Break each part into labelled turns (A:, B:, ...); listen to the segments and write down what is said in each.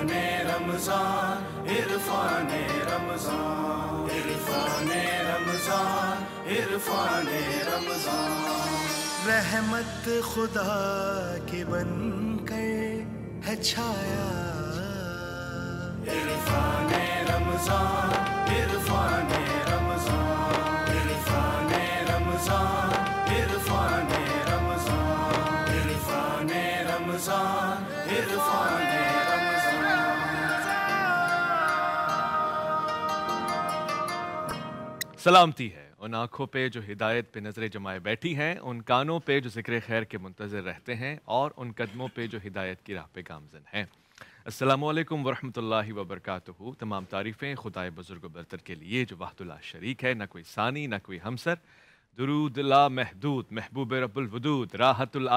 A: रमजान इरफान रमजान इरफान रमजान इरफान रमजान
B: रहमत
C: खुदा के बन कर है छाया
A: इरफान रमजान इरफान
D: सलामती है उन आँखों पे जो हिदायत पे नज़रें जमाए बैठी हैं उन कानों पे जो जिक्र खैर के मुंतज़र रहते हैं और उन कदमों पे जो हिदायत की राह पे गामजन हैं अस्सलाम वालेकुम वबरक तमाम तारीफ़ें खुदाए बुज़ुर्ग बरतर के लिए जो वाहतुल्ला शरीक है ना कोई सानी ना कोई हमसर दरूद ला महदूद महबूब रबुलवदूद राहतुल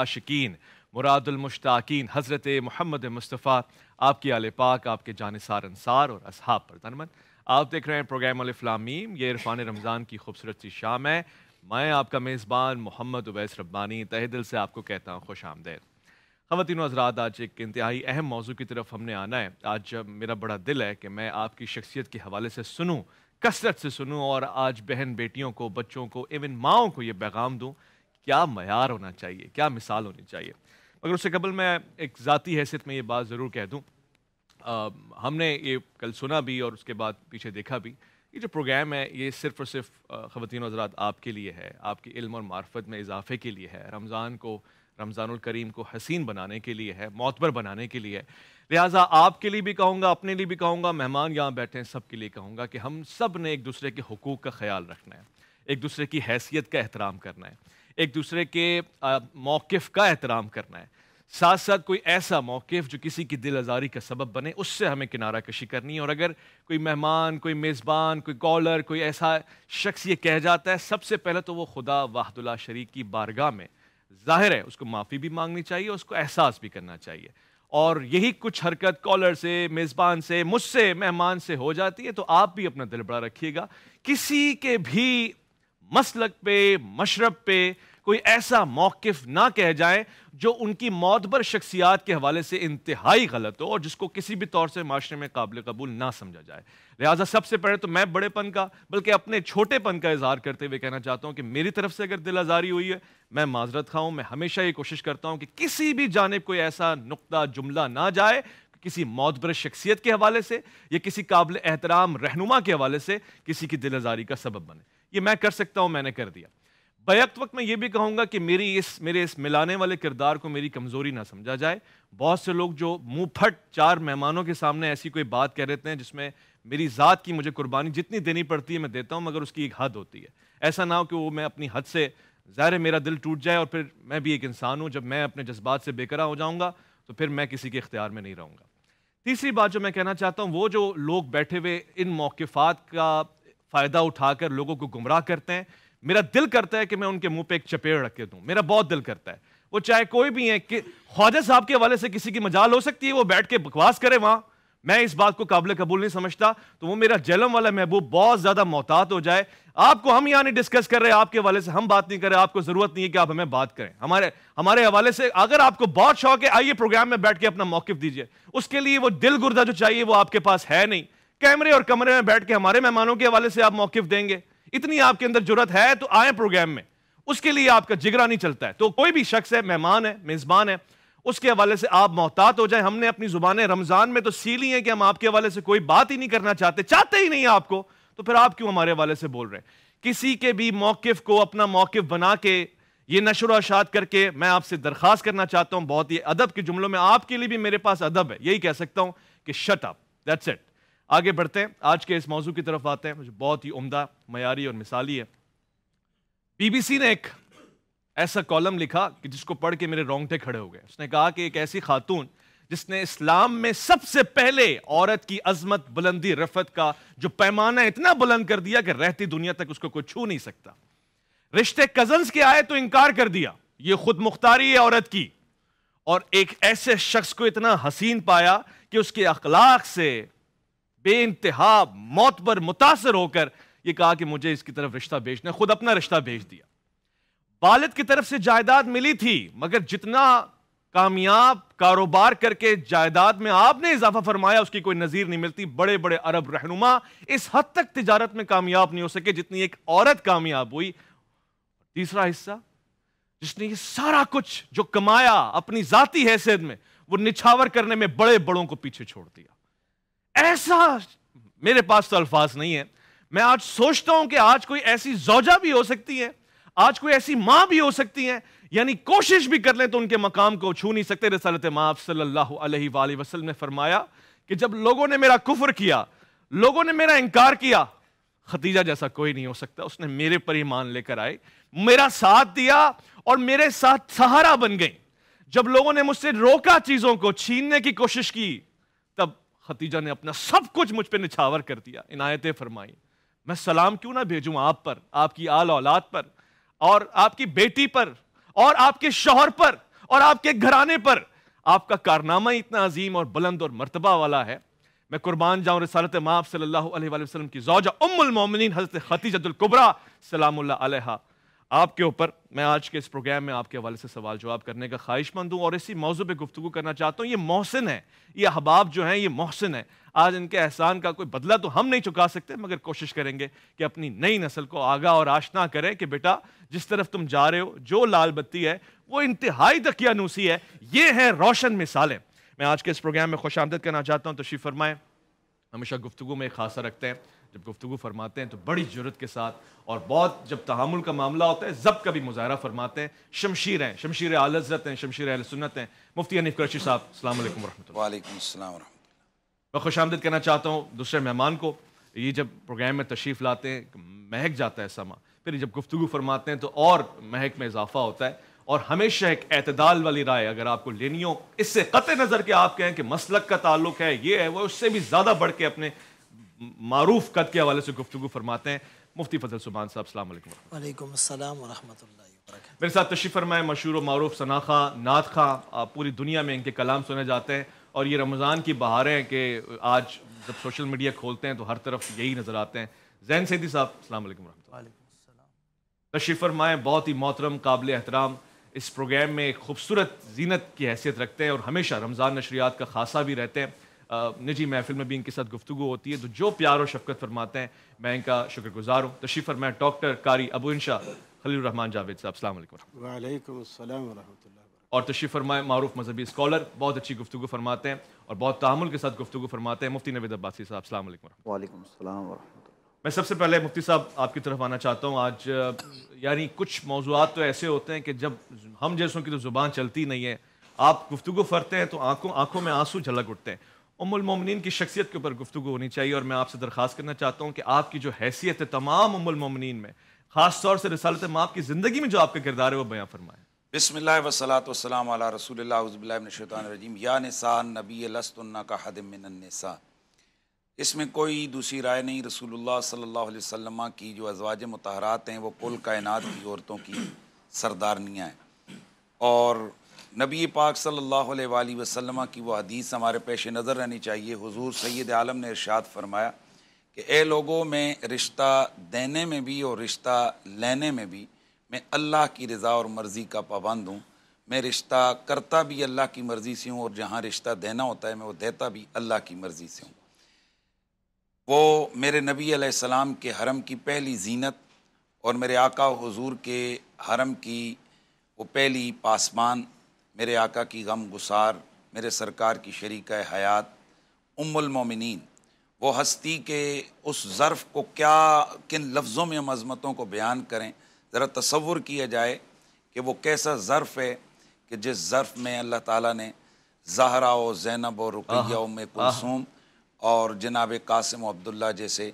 D: मुरादुलमुश्ताकिन हज़रत महमद मुस्तफ़ा आपकी आल पाक आपके जानसार अनसार और असहाब पर तनमन आप देख रहे हैं प्रोग्राम अलफ्लामीम ये इरफान रमज़ान की खूबसूरत सी शाम है मैं आपका मेज़बान मोहम्मद उबैस रब्बानी तहे दिल से आपको कहता हूँ खुश आमदेद ख़वान हजरात आज एक इंतहाई अहम मौजू की तरफ हमने आना है आज जब मेरा बड़ा दिल है कि मैं आपकी शख्सियत के हवाले से सुनूँ कसरत से सुनूँ और आज बहन बेटियों को बच्चों को इवन माओं को ये पैगाम दूँ क्या मैार होना चाहिए क्या मिसाल होनी चाहिए मगर उससे कबल मैं एक ज़ाती हैसियत में ये बात ज़रूर कह दूँ हमने ये कल सुना भी और उसके बाद पीछे देखा भी ये जो प्रोग्राम है ये सिर्फ और सिर्फ ख़वान हजरात आपके लिए है आपके इल्म और मार्फत में इजाफे के लिए है रमज़ान को रमज़ानुल करीम को हसीन बनाने के लिए है मोतबर बनाने के लिए है लिहाजा आपके लिए भी कहूँगा अपने लिए भी कहूँगा मेहमान यहाँ बैठे हैं सब के लिए कहूँगा कि हम सब ने एक दूसरे के हकूक़ का ख्याल रखना है एक दूसरे की हैसियत का एहतराम करना है एक दूसरे के मौक़ का एहतराम करना है साथ साथ कोई ऐसा मौकफ़ जो किसी की दिल आज़ारी का सबब बने उससे हमें किनारा कशी करनी है और अगर कोई मेहमान कोई मेज़बान कोई कॉलर कोई ऐसा शख्स ये कह जाता है सबसे पहले तो वो खुदा वाहदुल्ला शरीक की बारगाह में जाहिर है उसको माफ़ी भी मांगनी चाहिए उसको एहसास भी करना चाहिए और यही कुछ हरकत कॉलर से मेज़बान से मुझसे मेहमान से हो जाती है तो आप भी अपना दिल बड़ा रखिएगा किसी के भी मसलक पे मशरब पे कोई ऐसा मौकफ ना कह जाए जो उनकी मौतबर शख्सियात के हवाले से इंतहाई गलत हो और जिसको किसी भी तौर से माशरे में काबिल कबूल ना समझा जाए लिहाजा सबसे पहले तो मैं बड़ेपन का बल्कि अपने छोटेपन का इजहार करते हुए कहना चाहता हूँ कि मेरी तरफ से अगर दिल आज़ारी हुई है मैं माजरत खाऊँ मैं हमेशा ये कोशिश करता हूँ कि किसी भी जानब कोई ऐसा नुकता जुमला ना जाए किसी मौतबर शख्सियत के हवाले से या किसी काबिल एहतराम रहनुमा के हवाले से किसी की दिल आज़ारी का सबब बने ये मैं कर सकता हूँ मैंने कर दिया बैक वक्त मैं ये भी कहूँगा कि मेरी इस मेरे इस मिलाने वाले किरदार को मेरी कमज़ोरी ना समझा जाए बहुत से लोग जो मुँह फट चार मेहमानों के सामने ऐसी कोई बात कह रहे हैं जिसमें मेरी ज़ात की मुझे कुर्बानी जितनी देनी पड़ती है मैं देता हूँ मगर उसकी एक हद होती है ऐसा ना हो कि वो मैं अपनी हद से ज़ाहिर मेरा दिल टूट जाए और फिर मैं भी एक इंसान हूँ जब मैं अपने जज्बात से बेकरा हो जाऊँगा तो फिर मैं किसी के इख्तियार में नहीं रहूँगा तीसरी बात जो मैं कहना चाहता हूँ वो जो लोग बैठे हुए इन मौक़ात का फ़ायदा उठाकर लोगों को गुमराह करते हैं मेरा दिल करता है कि मैं उनके मुंह पे एक चपेड़ रख के दूं मेरा बहुत दिल करता है वो चाहे कोई भी है कि ख्वाजा साहब के हवाले से किसी की मजाल हो सकती है वो बैठ के बकवास करे वहां मैं इस बात को काबिल कबूल नहीं समझता तो वो मेरा जलम वाला महबूब बहुत ज्यादा मोहतात हो जाए आपको हम यहाँ नहीं डिस्कस कर रहे आपके हवाले से हम बात नहीं कर रहे आपको जरूरत नहीं है कि आप हमें बात करें हमारे हमारे हवाले से अगर आपको बहुत शौक है आइए प्रोग्राम में बैठ के अपना मौकफ दीजिए उसके लिए वो दिल गुर्दा जो चाहिए वो आपके पास है नहीं कैमरे और कमरे में बैठ के हमारे मेहमानों के हवाले से आप मौकफ देंगे इतनी आपके अंदर जरूरत है तो आए प्रोग्राम में उसके लिए आपका जिगरा नहीं चलता है तो कोई भी शख्स है मेहमान है मेज़बान है उसके हवाले से आप मोहतात हो जाए हमने अपनी जुबानें रमज़ान में तो सी ली है कि हम आपके हवाले से कोई बात ही नहीं करना चाहते चाहते ही नहीं आपको तो फिर आप क्यों हमारे हवाले से बोल रहे हैं किसी के भी मौकफ को अपना मौकफ बना के ये नशर अशात करके मैं आपसे दरख्वास्त करना चाहता हूं बहुत ही अदब के जुमलों में आपके लिए भी मेरे पास अदब है यही कह सकता हूं कि शट अप दैट्स इट आगे बढ़ते हैं आज के इस मौजू की तरफ आते हैं जो बहुत ही उम्दा मयारी और मिसाली है बीबीसी ने एक ऐसा कॉलम लिखा कि जिसको पढ़ के मेरे रोंगटे खड़े हो गए उसने कहा कि एक ऐसी खातून जिसने इस्लाम में सबसे पहले औरत की अजमत बुलंदी रफत का जो पैमाना इतना बुलंद कर दिया कि रहती दुनिया तक उसको कोई छू नहीं सकता रिश्ते कजन्स के आए तो इनकार कर दिया ये खुद मुख्तारी है औरत की और एक ऐसे शख्स को इतना हसीन पाया कि उसके अखलाक से बे इंतहा मौत पर मुतासर होकर यह कहा कि मुझे इसकी तरफ रिश्ता बेचना खुद अपना रिश्ता बेच दिया वालद की तरफ से जायदाद मिली थी मगर जितना कामयाब कारोबार करके जायदाद में आपने इजाफा फरमाया उसकी कोई नज़ीर नहीं मिलती बड़े बड़े अरब रहनुमा इस हद तक तिजारत में कामयाब नहीं हो सके जितनी एक औरत कामयाब हुई तीसरा हिस्सा जिसने ये सारा कुछ जो कमाया अपनी जाती हैसियत में वो निछावर करने में बड़े बड़ों को पीछे छोड़ दिया ऐसा मेरे पास तो अल्फाज नहीं है मैं आज सोचता हूं कि आज कोई ऐसी जोजा भी हो सकती है आज कोई ऐसी मां भी हो सकती है यानी कोशिश भी कर लें तो उनके मकाम को छू नहीं सकते रसलत माँ वसल्लम ने फरमाया कि जब लोगों ने मेरा कुफर किया लोगों ने मेरा इनकार किया खतीजा जैसा कोई नहीं हो सकता उसने मेरे पर ईमान लेकर आए मेरा साथ दिया और मेरे साथ सहारा बन गई जब लोगों ने मुझसे रोका चीजों को छीनने की कोशिश की खतीजा ने अपना सब कुछ मुझ पर निछावर कर दिया इनायतें फरमाई मैं सलाम क्यों ना भेजूं आप पर आपकी आल औलाद पर और आपकी बेटी पर और आपके शोहर पर और आपके घराने पर आपका कारनामा इतना अजीम और बुलंद और मरतबा वाला है मैं कुर्बान जाऊँ रसालत माफ सल्लल्लाहु अलैहि वसल्लम की जौजा उम्मुल मोमिनीन हज़रत खतीजतुल कुबरा सलामुल्लाह अलैहा आपके ऊपर मैं आज के इस प्रोग्राम में आपके हवाले से सवाल जवाब करने का ख्वाहिशमंद हूँ और इसी मौजू पर गुफ्तु करना चाहता हूँ ये मोहसिन है ये अहबाब जो हैं ये मोहसिन है आज इनके एहसान का कोई बदला तो हम नहीं चुका सकते मगर कोशिश करेंगे कि अपनी नई नस्ल को आगा और आशना करें कि बेटा जिस तरफ तुम जा रहे हो जो लाल बत्ती है वो इंतहाई तकियानूसी है ये है रोशन मिसालें मैं आज के इस प्रोग्राम में खुश आमदद करना चाहता हूँ तो शी फरमाएँ हमेशा गुफ्तु में खासा रखते हैं जब गुफ्तु फरमाते हैं तो बड़ी जरूरत के साथ और बहुत जब तहमुल का मामला होता है जब का भी मुजाहरा फरमाते हैं शमशीर हैं शमशीर आलजरत हैं शमशीर आल सुनत हैं मुफ्ती अनिफ करशी साहब अल्लाम
E: वरह
D: मैं खुश आमद कहना चाहता हूँ दूसरे मेहमान को ये जब प्रोग्राम में तशरीफ़ लाते हैं महक जाता है समा फिर जब गुफ्तु फरमाते हैं तो और महक में इजाफा होता है और हमेशा एक अतदाल वाली राय अगर आपको लेनी हो इससे कत नज़र के आप कहें कि मसलक का ताल्लुक है ये है वो उससे भी ज़्यादा बढ़ के अपने मारूफ कद के हवाले से गुफ्तु फरमाते हैं मुफ्ती फजल सुबान साहब सलाम मेरे साथ तशीफ़ फरमाए मशहूर मरूफ सनाखा खां नात खां पूरी दुनिया में इनके कलाम सुने जाते हैं और ये रमज़ान की बहारें हैं कि आज जब सोशल मीडिया खोलते हैं तो हर तरफ यही नज़र आते हैं जैन सैदी साहब अल्लाम तशीफ़ फरमाए बहुत ही मोहतरम काबिल एहतराम इस प्रोग्राम में एक खूबसूरत जीनत की हैसियत रखते हैं और हमेशा रमज़ान नशरियात का खासा भी रहते हैं निजी महफिल में भी इनके साथ गुफ्तु होती है तो जो प्यार और शफकत फरमाते हैं मैं इनका शुक्रगुजार हूँ तशीफ फरमाए डॉक्टर कारी अबू इनशा खलीरहमान जावेद साहब अल्लाम और तशीफ फरमाए मारूफ मजहबी स्कॉलर बहुत अच्छी गुफ्तु फरमाते हैं और बहुत तामुल के साथ गुफ्तु फरमाते हैं मुफ्ती नवेद अब्बासी साहब
F: अल्लाम
D: मैं सबसे पहले मुफ्ती साहब आपकी तरफ आना चाहता हूँ आज यानी कुछ मौजूद तो ऐसे होते हैं कि जब हम जैसों की तो ज़ुबान चलती नहीं है आप गुफ्तु फरते हैं तो आंखों आंखों में आंसू झलक उठते हैं उमुलमोमिन की शख्सियत के ऊपर गुफ्तु होनी चाहिए और मैं आपसे दरख्वास्त करना चाहता हूँ कि आपकी जो हैसियत है तमाम उमुलमोमिन में खास तौर से रसालत माँ की ज़िंदगी में जो आपके किरदार है वो बयाँ फरमाएं
E: बसमिल वसलात वसलाम रजीम या निसान नबी लस्तुन्ना का हदमिनसा इसमें कोई दूसरी राय नहीं रसूलुल्लाह सल्लल्लाहु अलैहि वसल्लम की जो अजवाज मतहरात हैं वो कुल कायनात की औरतों की सरदारनियाँ हैं और नबी पाक सल्लल्लाहु अलैहि वसल्लम की वो हदीस हमारे पेश नज़र रहनी चाहिए हुजूर सैद आलम ने इरशाद फरमाया कि ए लोगों में रिश्ता देने में भी और रिश्ता लेने में भी मैं अल्लाह की रज़ा और मर्ज़ी का पाबंद हूँ मैं रिश्ता करता भी अल्लाह की मर्ज़ी से हूँ और जहाँ रिश्ता देना होता है मैं वो देता भी अल्लाह की मर्ज़ी से हूँ वो मेरे नबी सलाम के हरम की पहली जीनत और मेरे आका हजूर के हरम की वो पहली पासमान मेरे आका की गम गुसार मेरे सरकार की शरीक हयात उम्मोमिन वो हस्ती के उस ज़र्फ़ को क्या किन लफ्ज़ों में मजमतों को बयान करें ज़रा तस्वुर किया जाए कि वो कैसा ज़र्फ़ है कि जिस ज़र्फ़ में अल्लाह ताला ने जहरा व जैनब और रुकैया में कुलसूम और जनाब कासिम अब्दुल्ला जैसे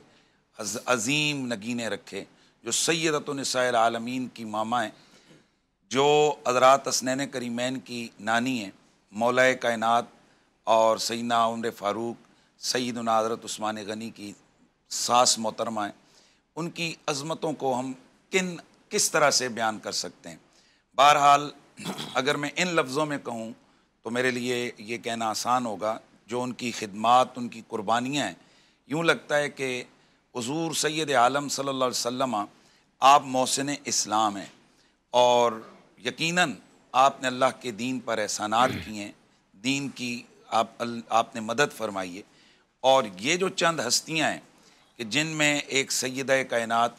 E: अज़, अज़ीम नगीने रखे जो सैदतनसार आलमीन की मामाएँ जो हजरात तस्नैन करीमैन की नानी हैं मौल कायनत और सईना उम्र फ़ारूक सईद हज़रत स्मान गनी की सास मोहतरमा हैं उनकी अज़मतों को हम किन किस तरह से बयान कर सकते हैं बहरहाल अगर मैं इन लफ्ज़ों में कहूँ तो मेरे लिए ये कहना आसान होगा जो उनकी खिदमत उनकी कुर्बानियाँ हैं यूँ लगता है कि हजूर सैद आलम सल्ला वम आप मोहसिन इस्लाम हैं और यकीनन आपने अल्लाह के दीन पर एहसानार किए हैं दीन की आप आपने मदद फरमाई है और ये जो चंद हस्तियाँ हैं कि जिनमें एक सैद कायनत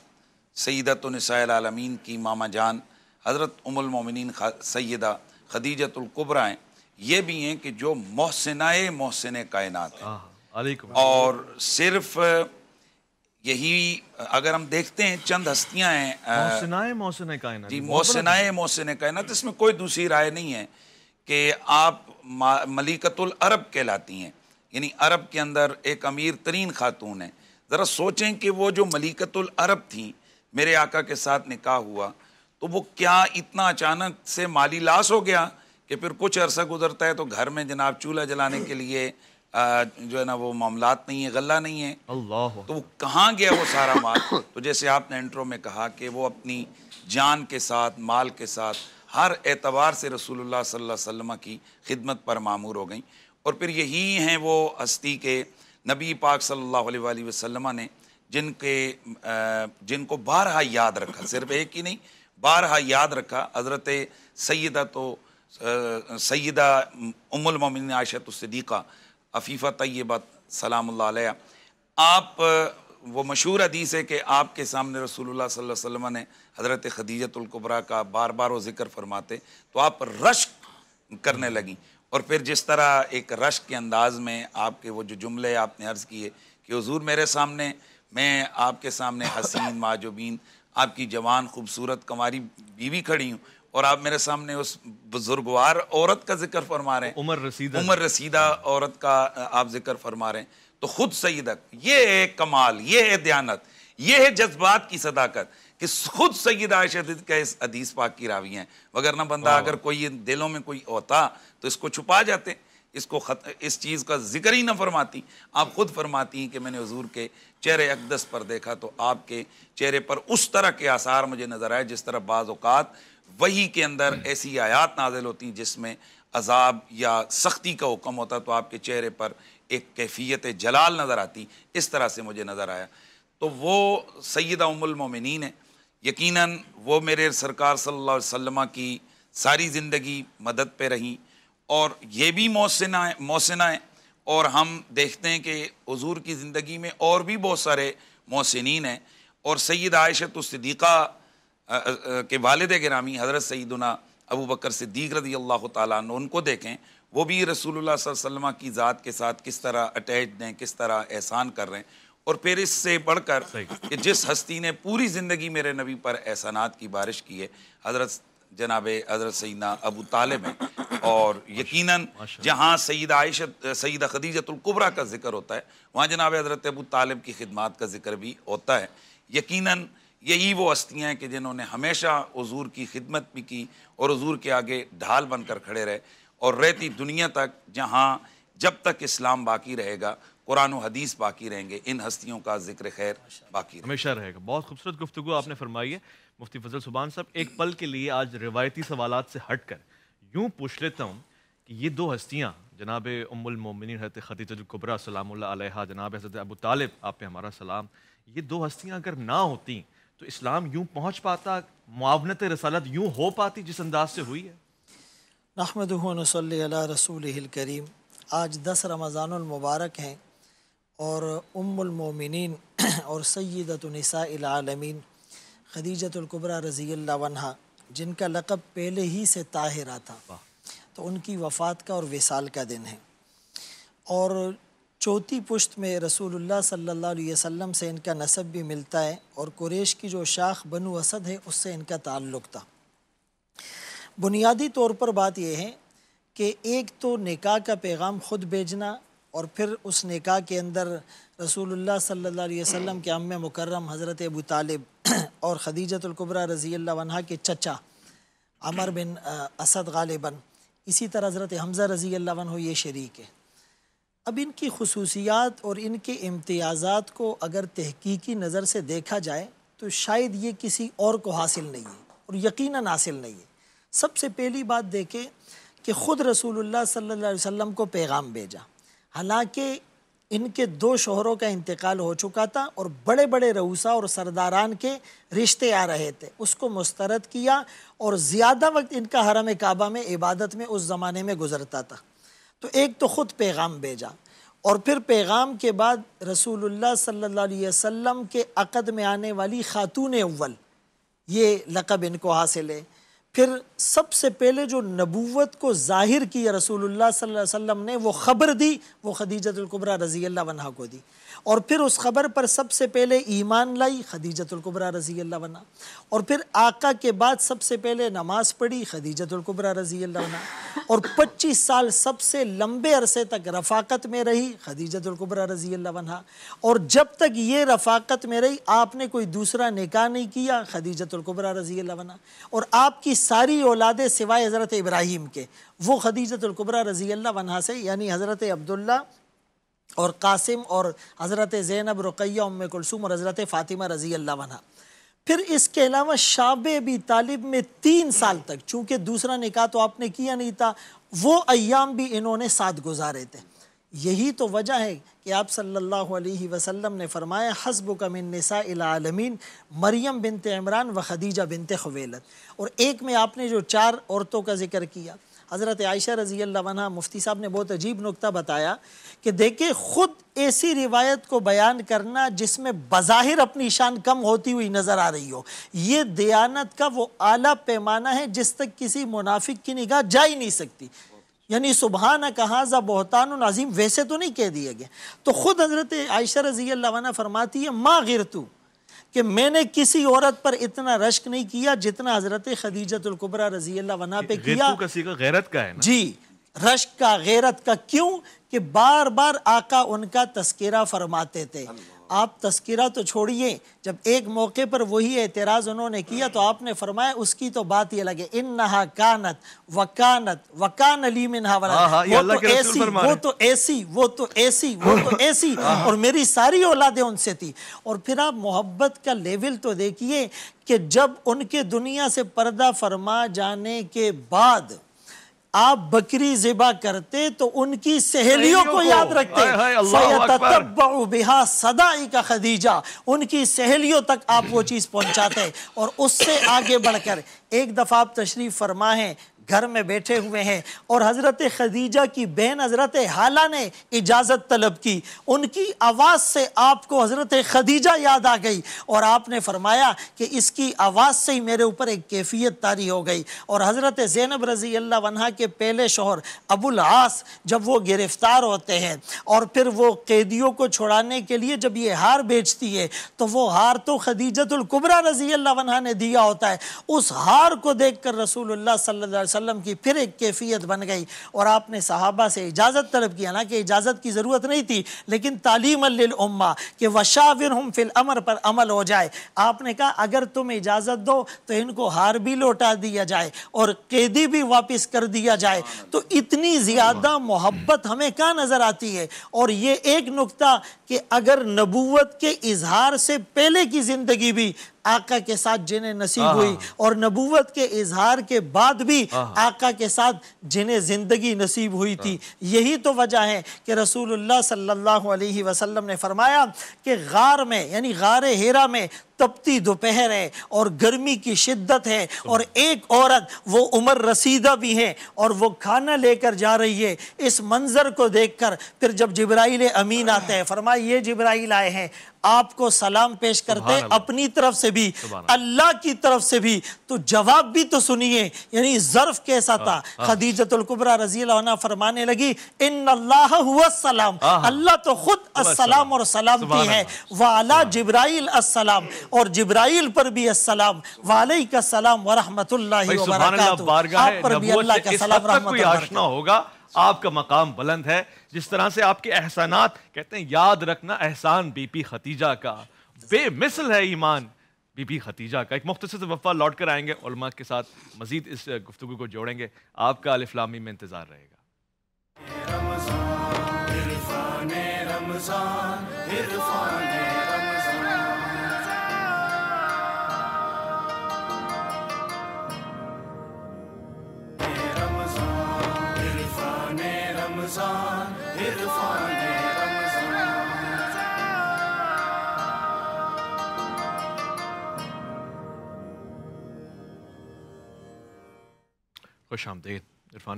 E: सैदतनसालमीन की मामा जान हज़रत उमुलमिन सैदा खदीजतुल्कुबरा हैं ये भी हैं कि जो मोहसिन मोहसिन कायनत हैं और सिर्फ़ यही अगर हम देखते हैं चंद हस्तियां हैं
D: मौसनाए कायनत जी मौसनाए
E: मौसन तो इसमें कोई दूसरी राय नहीं है कि आप मलिकतुल अरब कहलाती हैं यानी अरब के अंदर एक अमीर तरीन खातून है ज़रा सोचें कि वो जो मलिकतुल अरब थी मेरे आका के साथ निकाह हुआ तो वो क्या इतना अचानक से माली लाश हो गया कि फिर कुछ अरसा गुजरता है तो घर में जनाब चूल्हा जलाने के लिए जो है ना वो मामला नहीं है गला नहीं है अल्लाह तो वो कहाँ गया वो सारा माल तो जैसे आपने इंट्रो में कहा कि वो अपनी जान के साथ माल के साथ हर एतबार से रसूलुल्लाह सल्लल्लाहु अलैहि वसल्लम की खिदमत पर मामूर हो गई और फिर यही हैं वो हस्ती के नबी पाक सल्लल्लाहु अलैहि वसल्लम ने जिनके जिनको बारहा याद रखा सिर्फ एक ही नहीं बारहा याद रखा हज़रत सैदा तो सैदा उमुल ममिन आशत तो सदीक़ा अफीफ़ा तय्यबा सलाम आप वो मशहूर हदीस है कि आपके सामने रसूलुल्लाह सल्लल्लाहु अलैहि वसल्लम ने हज़रत खदीजतुल्कुबरा का बार बार वो ज़िक्र फरमाते तो आप रश करने लगी और फिर जिस तरह एक रश के अंदाज में आपके वो जो जुमले आपने अर्ज़ किए कि हजूर मेरे सामने मैं आपके सामने हसीन माजुबीन आपकी जवान खूबसूरत कंवारी बीवी खड़ी हूँ और आप मेरे सामने उस बुजुर्गवार औरत का जिक्र फरमा रहे हैं उमर रसीदा उमर रसीदा औरत का आप जिक्र फरमा रहे हैं तो खुद सईदक ये है कमाल ये है दयानत ये है जज्बात की सदाकत कि खुद सैद आयशा का इस अदीस पाक की रावी हैं वगरना बंदा अगर कोई दिलों में कोई होता तो इसको छुपा जाते इसको खत, इस चीज़ का जिक्र ही ना फरमाती आप खुद फरमाती हैं कि मैंने हजूर के चेहरे अकदस पर देखा तो आपके चेहरे पर उस तरह के आसार मुझे नज़र आए जिस तरह बाज़ात वही के अंदर हम्म। ऐसी आयात नाजिल होती हैं जिसमें अजाब या सख्ती का हुक्म होता तो आपके चेहरे पर एक कैफियत जलाल नज़र आती इस तरह से मुझे नज़र आया तो वो सैदा उमुलमिन है यकीन वो मेरे सरकार सल्लल्लाहु अलैहि वसल्लम की सारी ज़िंदगी मदद पर रहीं और ये भी मौसना मौसना है और हम देखते हैं कि हजूर की ज़िंदगी में और भी बहुत सारे मौसिन हैं और सैद आयशत सिद्दीक़ा के वालद ग्रामी हज़रत सईदना अबू बकर सिद्दीक रदी अल्लाह तुम उनको देखें वो भी रसूल वसम की ज़ात के साथ किस तरह अटैच हैं किस तरह एहसान कर रहे हैं और फिर इससे बढ़कर कि जिस हस्ती ने पूरी ज़िंदगी मेरे नबी पर एहसानात की बारिश की है हज़रत जनाब हज़रत सईदना अबू तालब हैं और यकीनन जहाँ सईद आयशत सईद खदीजतुल्कुबरा का जिक्र होता है वहाँ जनाब हज़रत अबू तालब की खिदमत का जिक्र भी होता है यकीनन यही वो हस्तियाँ हैं कि जिन्होंने हमेशा हजूर की खिदमत भी की और हजूर के आगे ढाल बनकर खड़े रहे और रहती दुनिया तक जहाँ जब तक इस्लाम बाकी रहेगा कुरान हदीस बाकी रहेंगे इन हस्तियों का जिक्र खैर बाकी रहे।
D: हमेशा रहेगा बहुत खूबसूरत गुफ्तु आपने फरमाई है मुफ्ती फजल सुबान साहब एक पल के लिए आज रिवायती सवाल से हट कर यूँ पूछ लेता हूँ कि ये दो हस्तियाँ जनाब उमिन हजरत खदीजतुल्कुबरा सलाम जनाब हजरत अबू तालब आप पे हमारा सलाम ये दो हस्तियाँ अगर ना होती तो इस्लाम यूँ पहुँच पाता मुआवनत रसालत यूँ हो पाती जिस अंदाज से हुई है
B: नहमद रसूल करीम आज दस रमज़ानमबारक हैं और उम्मिन और सैदतनिसाआलमीन खदीजतुल्कुबरा रज़ी अल्लाह जिनका लक़ब पहले ही से ताहिरा था तो उनकी वफ़ात का और विसाल का दिन है और चौथी पुश्त में रसूलुल्लाह सल्लल्लाहु अलैहि वसल्लम से इनका नसब भी मिलता है और कुरेश की जो शाख बनु असद है उससे इनका ताल्लुक़ था बुनियादी तौर पर बात यह है कि एक तो निका का पैगाम ख़ुद भेजना और फिर उस निका के अंदर रसूलुल्लाह सल्लल्लाहु अलैहि वसल्लम के अम मुकर्रम हज़रत अबू तालिब और खदीजतुल्कुबरा रज़ी अल्लाह के चचा अमर बिन असद गालिबन इसी तरह हज़रत हमज़ा रज़ी अल्लाह ये शरीक है अब इनकी खसूसियात और इनके इम्तियाज़ात को अगर तहकीकी नज़र से देखा जाए तो शायद ये किसी और को हासिल नहीं है और यकीन हासिल नहीं है सबसे पहली बात देखें कि ख़ुद रसूलुल्लाह सल्लल्लाहु अलैहि वसल्लम को पैगाम भेजा हालांकि इनके दो शोहरों का इंतकाल हो चुका था और बड़े बड़े रऊसा और सरदारान के रिश्ते आ रहे थे उसको मुस्तरद किया और ज़्यादा वक्त इनका हरम काबा में इबादत में उस ज़माने में गुजरता था तो एक तो ख़ुद पैगाम भेजा और फिर पैगाम के बाद रसूलुल्लाह सल्लल्लाहु अलैहि वसल्लम के अक़द में आने वाली ख़ातून अव्वल ये लकब इनको हासिल है फिर सबसे पहले जो नबूवत को जाहिर किया रसूलुल्लाह सल्लल्लाहु अलैहि वसल्लम ने वो ख़बर दी वो खदीजतुल्कुबरा रज़ी अल्लाह को दी और फिर उस खबर पर सबसे पहले ईमान लाई खदीजतुल्कुबरा रजी अल्लाह और फिर आका के बाद सबसे पहले नमाज पढ़ी खदीजतुल्कुबरा रजी अल्लाह और 25 साल सबसे लंबे अरसे तक रफाकत में रही खदीजतुल्कुबरा रजी अल्लाह और जब तक ये रफाकत में रही आपने कोई दूसरा निकाह नहीं किया खदीजतुल्कुबरा रजी अल्लाह और आपकी सारी औलादे सिवाय हज़रत इब्राहिम के वो खदीजतुल्कुबरा रजी अल्लाह से यानी हज़रत अब्दुल्ला और कासिम और हज़रत ज़ैनब रुकैया उम कुलसूम और हज़रत फ़ातिमा रज़ी अल्लाह फिर इसके अलावा शाब भी तालिब में तीन साल तक चूँकि दूसरा निकाह तो आपने किया नहीं था वो अयाम भी इन्होंने साथ गुजारे थे यही तो वजह है कि आप सल्लल्लाहु अलैहि वसल्लम ने फरमाया हसब कमिनसा आलमीन मरियम बिनते इमरान व खदीजा बिनते खवेलत और एक में आपने जो चार औरतों का जिक्र किया हज़रत आयशा रज़ी अल्लाह मुफ्ती साहब ने बहुत अजीब नुकता बताया कि देखिए ख़ुद ऐसी रिवायत को बयान करना जिसमें बज़ाहिर अपनी शान कम होती हुई नज़र आ रही हो ये दयानत का वो आला पैमाना है जिस तक किसी मुनाफिक की निगाह जा ही नहीं सकती यानी सुबह न जा बहतान नाजीम वैसे तो नहीं कह दिए गए तो ख़ुद हज़रत आयशा रज़ी अल्लाह फरमाती है माँ गिर तू कि मैंने किसी औरत पर इतना रश्क नहीं किया जितना हजरत खदीजतुल्कुबरा रजी वना पे किया
D: किसी का गैरत का है ना?
B: जी रश्क का गैरत का क्यों कि बार बार आका उनका तस्करा फरमाते थे आप तस्करा तो छोड़िए जब एक मौके पर वही एतराज़ उन्होंने किया तो आपने फरमाया उसकी तो बात ये लगे इन नहा कानत वकानत वकान अली मिन हाँ, हाँ, वो तो, तो ऐसी वो तो ऐसी वो तो ऐसी वो तो ऐसी और मेरी सारी औलादें उनसे थी और फिर आप मोहब्बत का लेवल तो देखिए कि जब उनके दुनिया से पर्दा फरमा जाने के बाद आप बकरी जिबा करते तो उनकी सहेलियों को, को याद रखते सदाई का खदीजा उनकी सहेलियों तक आप वो चीज़ पहुंचाते और उससे आगे बढ़कर एक दफ़ा आप तशरीफ़ फरमाए घर में बैठे हुए हैं और हज़रत खदीजा की बहन हज़रत हाला ने इजाज़त तलब की उनकी आवाज़ से आपको हज़रत खदीजा याद आ गई और आपने फरमाया कि इसकी आवाज़ से ही मेरे ऊपर एक कैफियत तारी हो गई और हज़रत ज़ैनब रज़ी अल्लाह के पहले शोहर अबुल आस जब वो गिरफ़्तार होते हैं और फिर वो कैदियों को छुड़ाने के लिए जब ये हार बेचती है तो वो हार तो खदीजतुल्कुबरा रज़ी अल्लाह ने दिया होता है उस हार को देख कर रसूल सल्ला वसल्लम की फिर एक कैफियत बन गई और आपने सहाबा से इजाज़त तलब की हालांकि इजाज़त की ज़रूरत नहीं थी लेकिन तालीम उम्मा कि वशाविर हम फिल अमर पर अमल हो जाए आपने कहा अगर तुम इजाज़त दो तो इनको हार भी लौटा दिया जाए और कैदी भी वापस कर दिया जाए तो इतनी ज़्यादा मोहब्बत हमें कहाँ नज़र आती है और ये एक नुकता कि अगर नबूवत के इजहार से पहले की ज़िंदगी भी आका के साथ जिन्हें नसीब हुई और नबूवत के इजहार के बाद भी आका के साथ जिन्हें ज़िंदगी नसीब हुई थी यही तो वजह है कि रसूलुल्लाह सल्लल्लाहु अलैहि वसल्लम ने फरमाया कि गार में यानी गार हेरा में तपती दोपहर है और गर्मी की शिद्दत है और एक औरत वो उम्र रसीदा भी है और वो खाना लेकर जा रही है इस मंजर को देखकर फिर जब जिब्राइल अमीन आते हैं फरमाए ये जिब्राइल आए हैं आपको सलाम पेश करते हैं अपनी तरफ से भी अल्लाह की तरफ से भी तो जवाब भी तो सुनिए यानी जर्फ कैसा हाँ, था हाँ। खदीजतुल कुबरा रजी फरमाने लगी इन अल्लाह हुआ सलाम अल्लाह तो खुद असलाम और सलामती है वाला जिब्राइल असलाम और जिब्राइल पर भी अस्सलाम वाले का सलाम वरहमतुल्लाहि का
D: होगा आपका मकाम बुलंद है जिस तरह से आपके एहसानात कहते हैं याद रखना एहसान बीपी खतीजा का बेमिसल है ईमान बीपी खतीजा का एक मुख्तर से वफा लौट कर आएंगे उलमा के साथ मजीद इस गुफ्तु को जोड़ेंगे आपका अलफलामी में इंतज़ार रहेगा
A: रमजान, E खुश आमदेद इरफान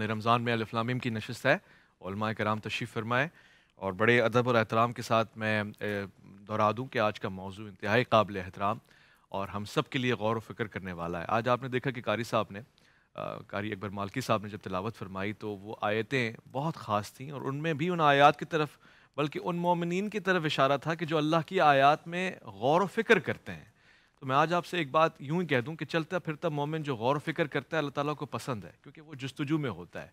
D: रमज़ान में अलफ़लामीम की नशस्त है ओलमा कराम तशीफ फरमाए और बड़े अदब और एहतराम के साथ मैं दोहरा दूँ कि आज का मौजू इंतहाई काबिल एहतराम और हम सब के लिए गौर व फिक्र करने वाला है आज आपने देखा कि कारी साहब ने कारी अकबर मालकी साहब ने जब तलावत फरमाई तो वो आयतें बहुत ख़ास थीं और उनमें भी उन आयात की तरफ बल्कि उन मोमिन की तरफ इशारा था कि जो अल्लाह की आयात में गौर फ़िक्र करते हैं तो मैं आज आपसे एक बात यूँ ही कह दूँ कि चलता फिरता मोमिन जो गौर फ़िक्र करता है अल्लाह ताला को पसंद है क्योंकि वो जस्तजू में होता है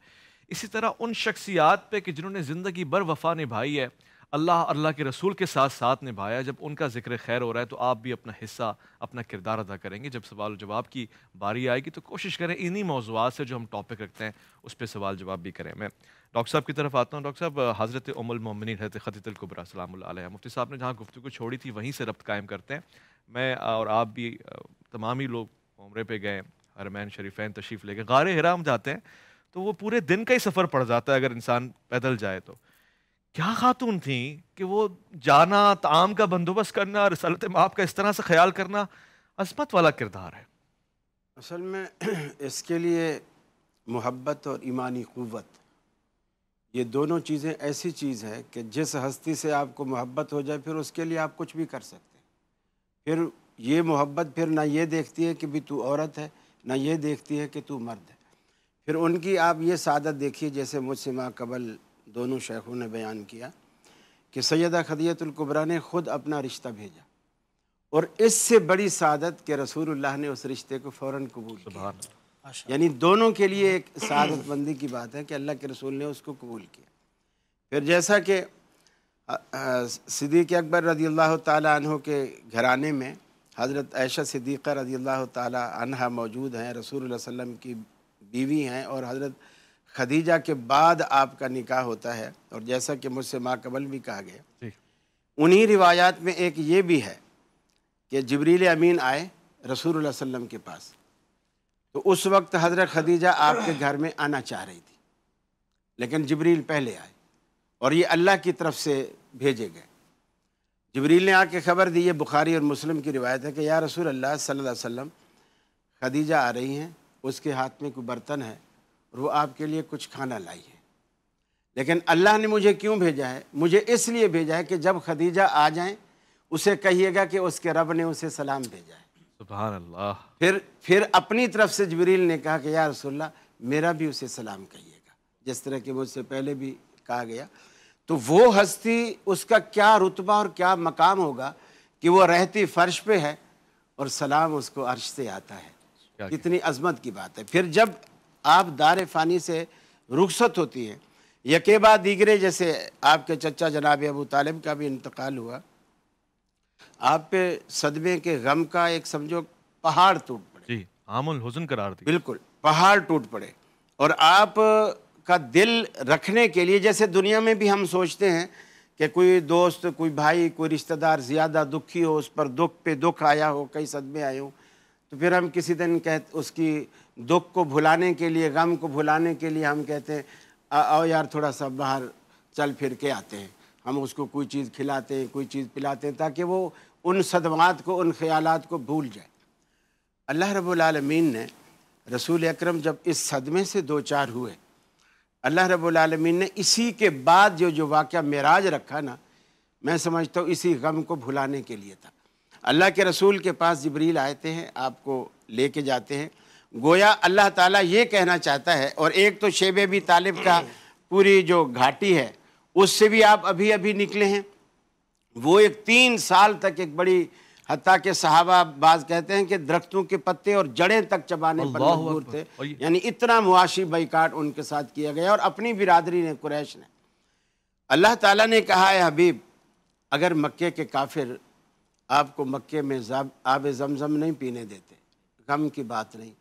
D: इसी तरह उन शख्सियात पे कि जिन्होंने ज़िंदगी भर वफा निभाई है अल्लाह अल्लाह के रसूल के साथ साथ निभाया जब उनका जिक्र खैर हो रहा है तो आप भी अपना हिस्सा अपना किरदार अदा करेंगे जब सवाल जवाब की बारी आएगी तो कोशिश करें इन्हीं मौजूद से जो हम टॉपिक रखते हैं उस पर सवाल जवाब भी करें मैं डॉक्टर साहब की तरफ आता हूँ डॉक्टर साहब हज़रत उमलमिन हजरत ख़तलकुबरा सलाम मुफ्ती साहब ने जहाँ गुफ्तु छोड़ी थी वहीं से रब्त कायम करते हैं मैं और आप भी तमाम ही लोग उम्र पर गए हरमैन शरीफैन तशरीफ़ ले गए गार हिरा जाते हैं तो वो पूरे दिन का ही सफ़र पड़ जाता है अगर इंसान पैदल जाए तो क्या खातून थी कि वो जाना ताम का बंदोबस्त करना रसलत माप का इस तरह से ख्याल करना असमत वाला किरदार है
G: असल में इसके लिए मोहब्बत और ईमानी क़वत ये दोनों चीज़ें ऐसी चीज़ है कि जिस हस्ती से आपको मोहब्बत हो जाए फिर उसके लिए आप कुछ भी कर सकते हैं फिर ये मोहब्बत फिर ना ये देखती है कि भी तू औरत है ना ये देखती है कि तू मर्द है फिर उनकी आप ये सादत देखिए जैसे मुझसे माँ कबल दोनों शेखों ने बयान किया कि सैदा खदियतुल्कुबरा ने ख़ुद अपना रिश्ता भेजा और इससे बड़ी सादत के रसूलुल्लाह ने उस रिश्ते को फ़ौर कबूल किया यानी दोनों के लिए एक सादतमंदी की बात है कि अल्लाह के रसूल ने उसको कबूल किया फिर जैसा कि सिद्दीक अकबर रदी अल्लाह तहों के घराने में हज़रत ऐशा सिद्दीक़ा रदी अल्लाह तह मौजूद हैं रसूल वसम की बीवी हैं और हज़रत खदीजा के बाद आपका निकाह होता है और जैसा कि मुझसे माँ भी कहा गया उन्हीं रिवायात में एक ये भी है कि जबरील अमीन आए रसूल वसम के पास तो उस वक्त हज़रत खदीजा आपके घर में आना चाह रही थी लेकिन जबरील पहले आए और ये अल्लाह की तरफ से भेजे गए जबरील ने आके ख़बर दी ये बुखारी और मुस्लिम की रिवायत है कि या रसूल अल्लाह सल्लल्लाहु अलैहि वसल्लम खदीजा आ रही हैं उसके हाथ में कोई बर्तन है और वो आपके लिए कुछ खाना लाई है लेकिन अल्लाह ने मुझे क्यों भेजा है मुझे इसलिए भेजा है कि जब खदीजा आ जाएं उसे कहिएगा कि उसके रब ने उसे सलाम भेजा है सुबहान अल्लाह फिर फिर अपनी तरफ से जबरील ने कहा कि या रसोल्ला मेरा भी उसे सलाम कहिएगा जिस तरह के मुझसे पहले भी कहा गया तो वो हस्ती उसका क्या रुतबा और क्या मकाम होगा कि वो रहती फ़र्श पे है और सलाम उसको अर्श से आता है कितनी अजमत की बात है फिर जब आप दार फ़ानी से रुखसत होती है यकेबा दीगरे जैसे आपके चचा जनाब अबू तालिब का भी इंतकाल हुआ आप पे सदमे के गम का एक समझो पहाड़ टूट पड़े जी आमुल हुजन करार थी बिल्कुल पहाड़ टूट पड़े और आप का दिल रखने के लिए जैसे दुनिया में भी हम सोचते हैं कि कोई दोस्त कोई भाई कोई रिश्तेदार ज़्यादा दुखी हो उस पर दुख पे दुख आया हो कई सदमे आए हो तो फिर हम किसी दिन कह उसकी दुख को भुलाने के लिए गम को भुलाने के लिए हम कहते हैं आओ यार थोड़ा सा बाहर चल फिर के आते हैं हम उसको कोई चीज़ खिलाते हैं कोई चीज़ पिलाते हैं ताकि वो उन सदमात को उन ख्यालात को भूल जाए अल्लाह रबालमीन ने रसूल अकरम जब इस सदमे से दो चार हुए अल्लाह रबालमीन ने इसी के बाद जो जो वाक़ मराज रखा ना मैं समझता हूँ इसी गम को भुलाने के लिए था अल्लाह के रसूल के पास जबरील आते हैं आपको ले के जाते हैं गोया अल्लाह ताला ये कहना चाहता है और एक तो शेब भी तालिब का पूरी जो घाटी है उससे भी आप अभी अभी निकले हैं वो एक तीन साल तक एक बड़ी हती के सहाबा बाज कहते हैं कि दरख्तों के पत्ते और जड़ें तक चबाने पर मजबूर थे यानी इतना मुआशी बैकाट उनके साथ किया गया और अपनी बिरादरी ने कुरैश ने अल्लाह ताला ने कहा है हबीब अगर मक्के के काफिर आपको मक्के में आब जमजम नहीं पीने देते गम की बात नहीं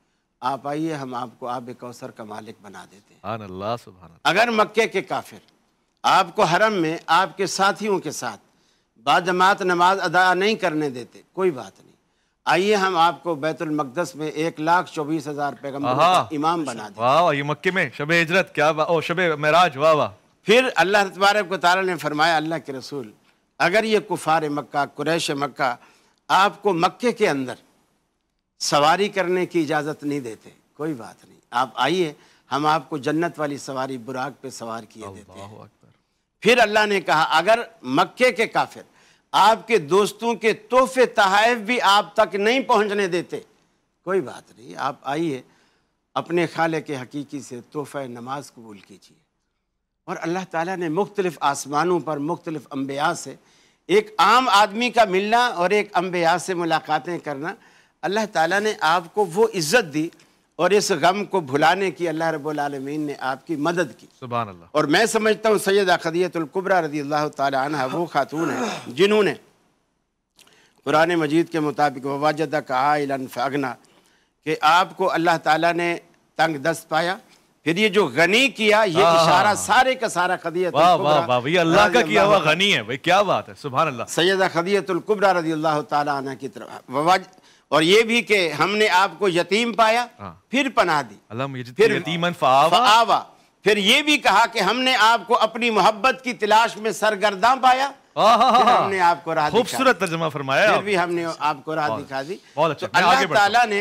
G: आप आइए हम आपको आब कौसर का मालिक बना देते हैं अल्लाह अगर मक्के के काफिर आपको हरम में आपके साथियों के साथ बाजमात नमाज अदा नहीं करने देते कोई बात नहीं आइए हम आपको बैतुल मकदस में एक लाख चौबीस हजार पैगम्बर इमाम बना देते वाह ये मक्के में शब हजरत क्या ओ शब महराज वाह वाह फिर अल्लाह तबारक तारा ने फरमाया अल्लाह के रसूल अगर ये कुफार मक्का कुरैश मक्का आपको मक्के के अंदर सवारी करने की इजाज़त नहीं देते कोई बात नहीं आप आइए हम आपको जन्नत वाली सवारी बुराक पे सवार किए देते हैं फिर अल्लाह ने कहा अगर मक्के के काफिर आपके दोस्तों के तोहफे तहाइफ भी आप तक नहीं पहुंचने देते कोई बात नहीं आप आइए अपने खाले के हकीकी से तोहफे नमाज कबूल कीजिए और अल्लाह ताला ने मुख्तलिफ़ आसमानों पर मुख्तलिफ़ अम्बिया से एक आम आदमी का मिलना और एक अम्बिया से मुलाकातें करना अल्लाह ताला ने आपको वो इज़्ज़त दी और इस गम को भुलाने की अल्लाह रबीन ने आपकी मदद की अल्लाह और मैं समझता हूँ सैयद खदीतुल्कुबरा रजी अल्लाह तह वो खातून है जिन्होंने कुरान मजीद के मुताबिक ववाजदा कहा अगना कि आपको अल्लाह ताला ने तंग दस्त पाया फिर ये जो गनी किया ये इशारा सारे का सारा खदियत अल्लाह का किया हुआ गनी है भाई क्या बात है सुबह अल्लाह सैदा खदियतुल्कुबरा रदी अल्लाह तह की तरफ और ये भी कि हमने आपको यतीम पाया हाँ। फिर पनाह
D: दी फिर
G: आवा फिर ये भी कहा कि हमने आपको अपनी मोहब्बत की तलाश में सरगर्दा पाया हमने आपको राह खूबसूरत
D: तर्जमा फरमाया फिर भी हमने
G: आपको राह दिखा दी
D: तो अच्छा। अल्लाह ताला
G: ने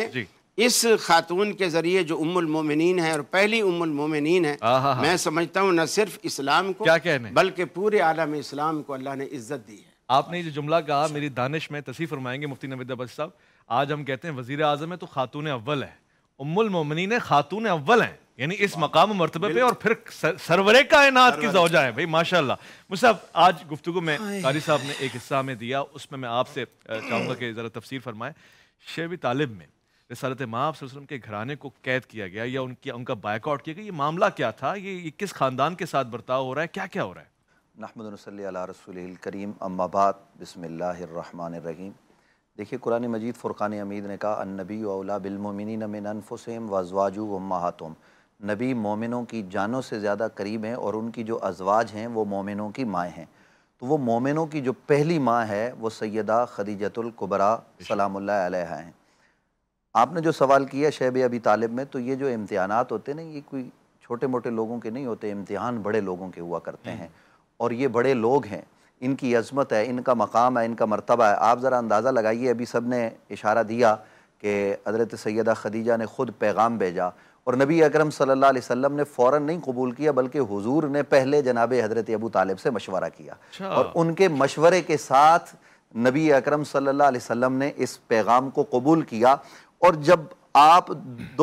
G: इस खातून के जरिए जो उम्मुल मोमिनीन है और पहली उम्मुल मोमिनीन है मैं समझता हूँ न सिर्फ इस्लाम को बल्कि पूरे आलम इस्लाम को अल्लाह ने इज्जत दी है
D: आपने जो जुमला कहा मेरी दानिश में तसी फरमाएंगे मुफ्ती नवीद अब साहब आज हम कहते हैं वजीर अजम है तो खातून अव्वल है उम्मुल मोमिनीन है खातून अव्वल हैं यानी इस मकाम मरतबे पे और फिर सरवरे कायनात की जौजा है भाई माशाल्लाह मुसाफ आज गुफ्तु में कारी साहब ने एक हिस्सा में दिया उसमें मैं आपसे चाहूँगा कि ज़रा तफसीर फरमाए शेब तालिब में रसालत माँ वसल्लम के घराने को कैद किया गया या उनकी उनका बाइकआउट किया गया ये मामला क्या था ये किस ख़ानदान के साथ बर्ताव हो रहा है क्या क्या हो रहा है
F: नहमदनसल करीम अम्माबाद बसमीम देखिए कुरान मजीद फ़ुरक़ान अमीद ने कहा नबी अला बिलमिन मिनफ़ुसम व वम्मातम नबी मोमिनों की जानों से ज़्यादा करीब हैं और उनकी जो अजवाज हैं वो मोमिनों की माएँ हैं तो वो मोमिनों की जो पहली माँ है वो सैदा खदीजतुल्कुबरा सलाम हैं आपने जो सवाल किया शेब अबी तालिब में तो ये जो इम्तहान होते हैं ना ये कोई छोटे मोटे लोगों के नहीं होते इम्तहान बड़े लोगों के हुआ करते हम्म। हैं और ये बड़े लोग हैं इनकी अज़मत है इनका मकाम है इनका मरतबा है आप ज़रा अंदाज़ा लगाइए अभी सब ने इशारा दिया कि हज़रत सैदा खदीजा ने ख़ुद पैगाम भेजा और नबी अकरम सल्लल्लाहु अलैहि वसल्लम ने फ़ौर नहीं कबूल किया बल्कि हुजूर ने पहले जनाब हज़रत अबू तालिब से मशवरा किया अच्छा। और उनके मशवरे के साथ नबी अकरम सल्लल्लाहु अलैहि वसल्लम ने इस पैगाम को कबूल किया और जब आप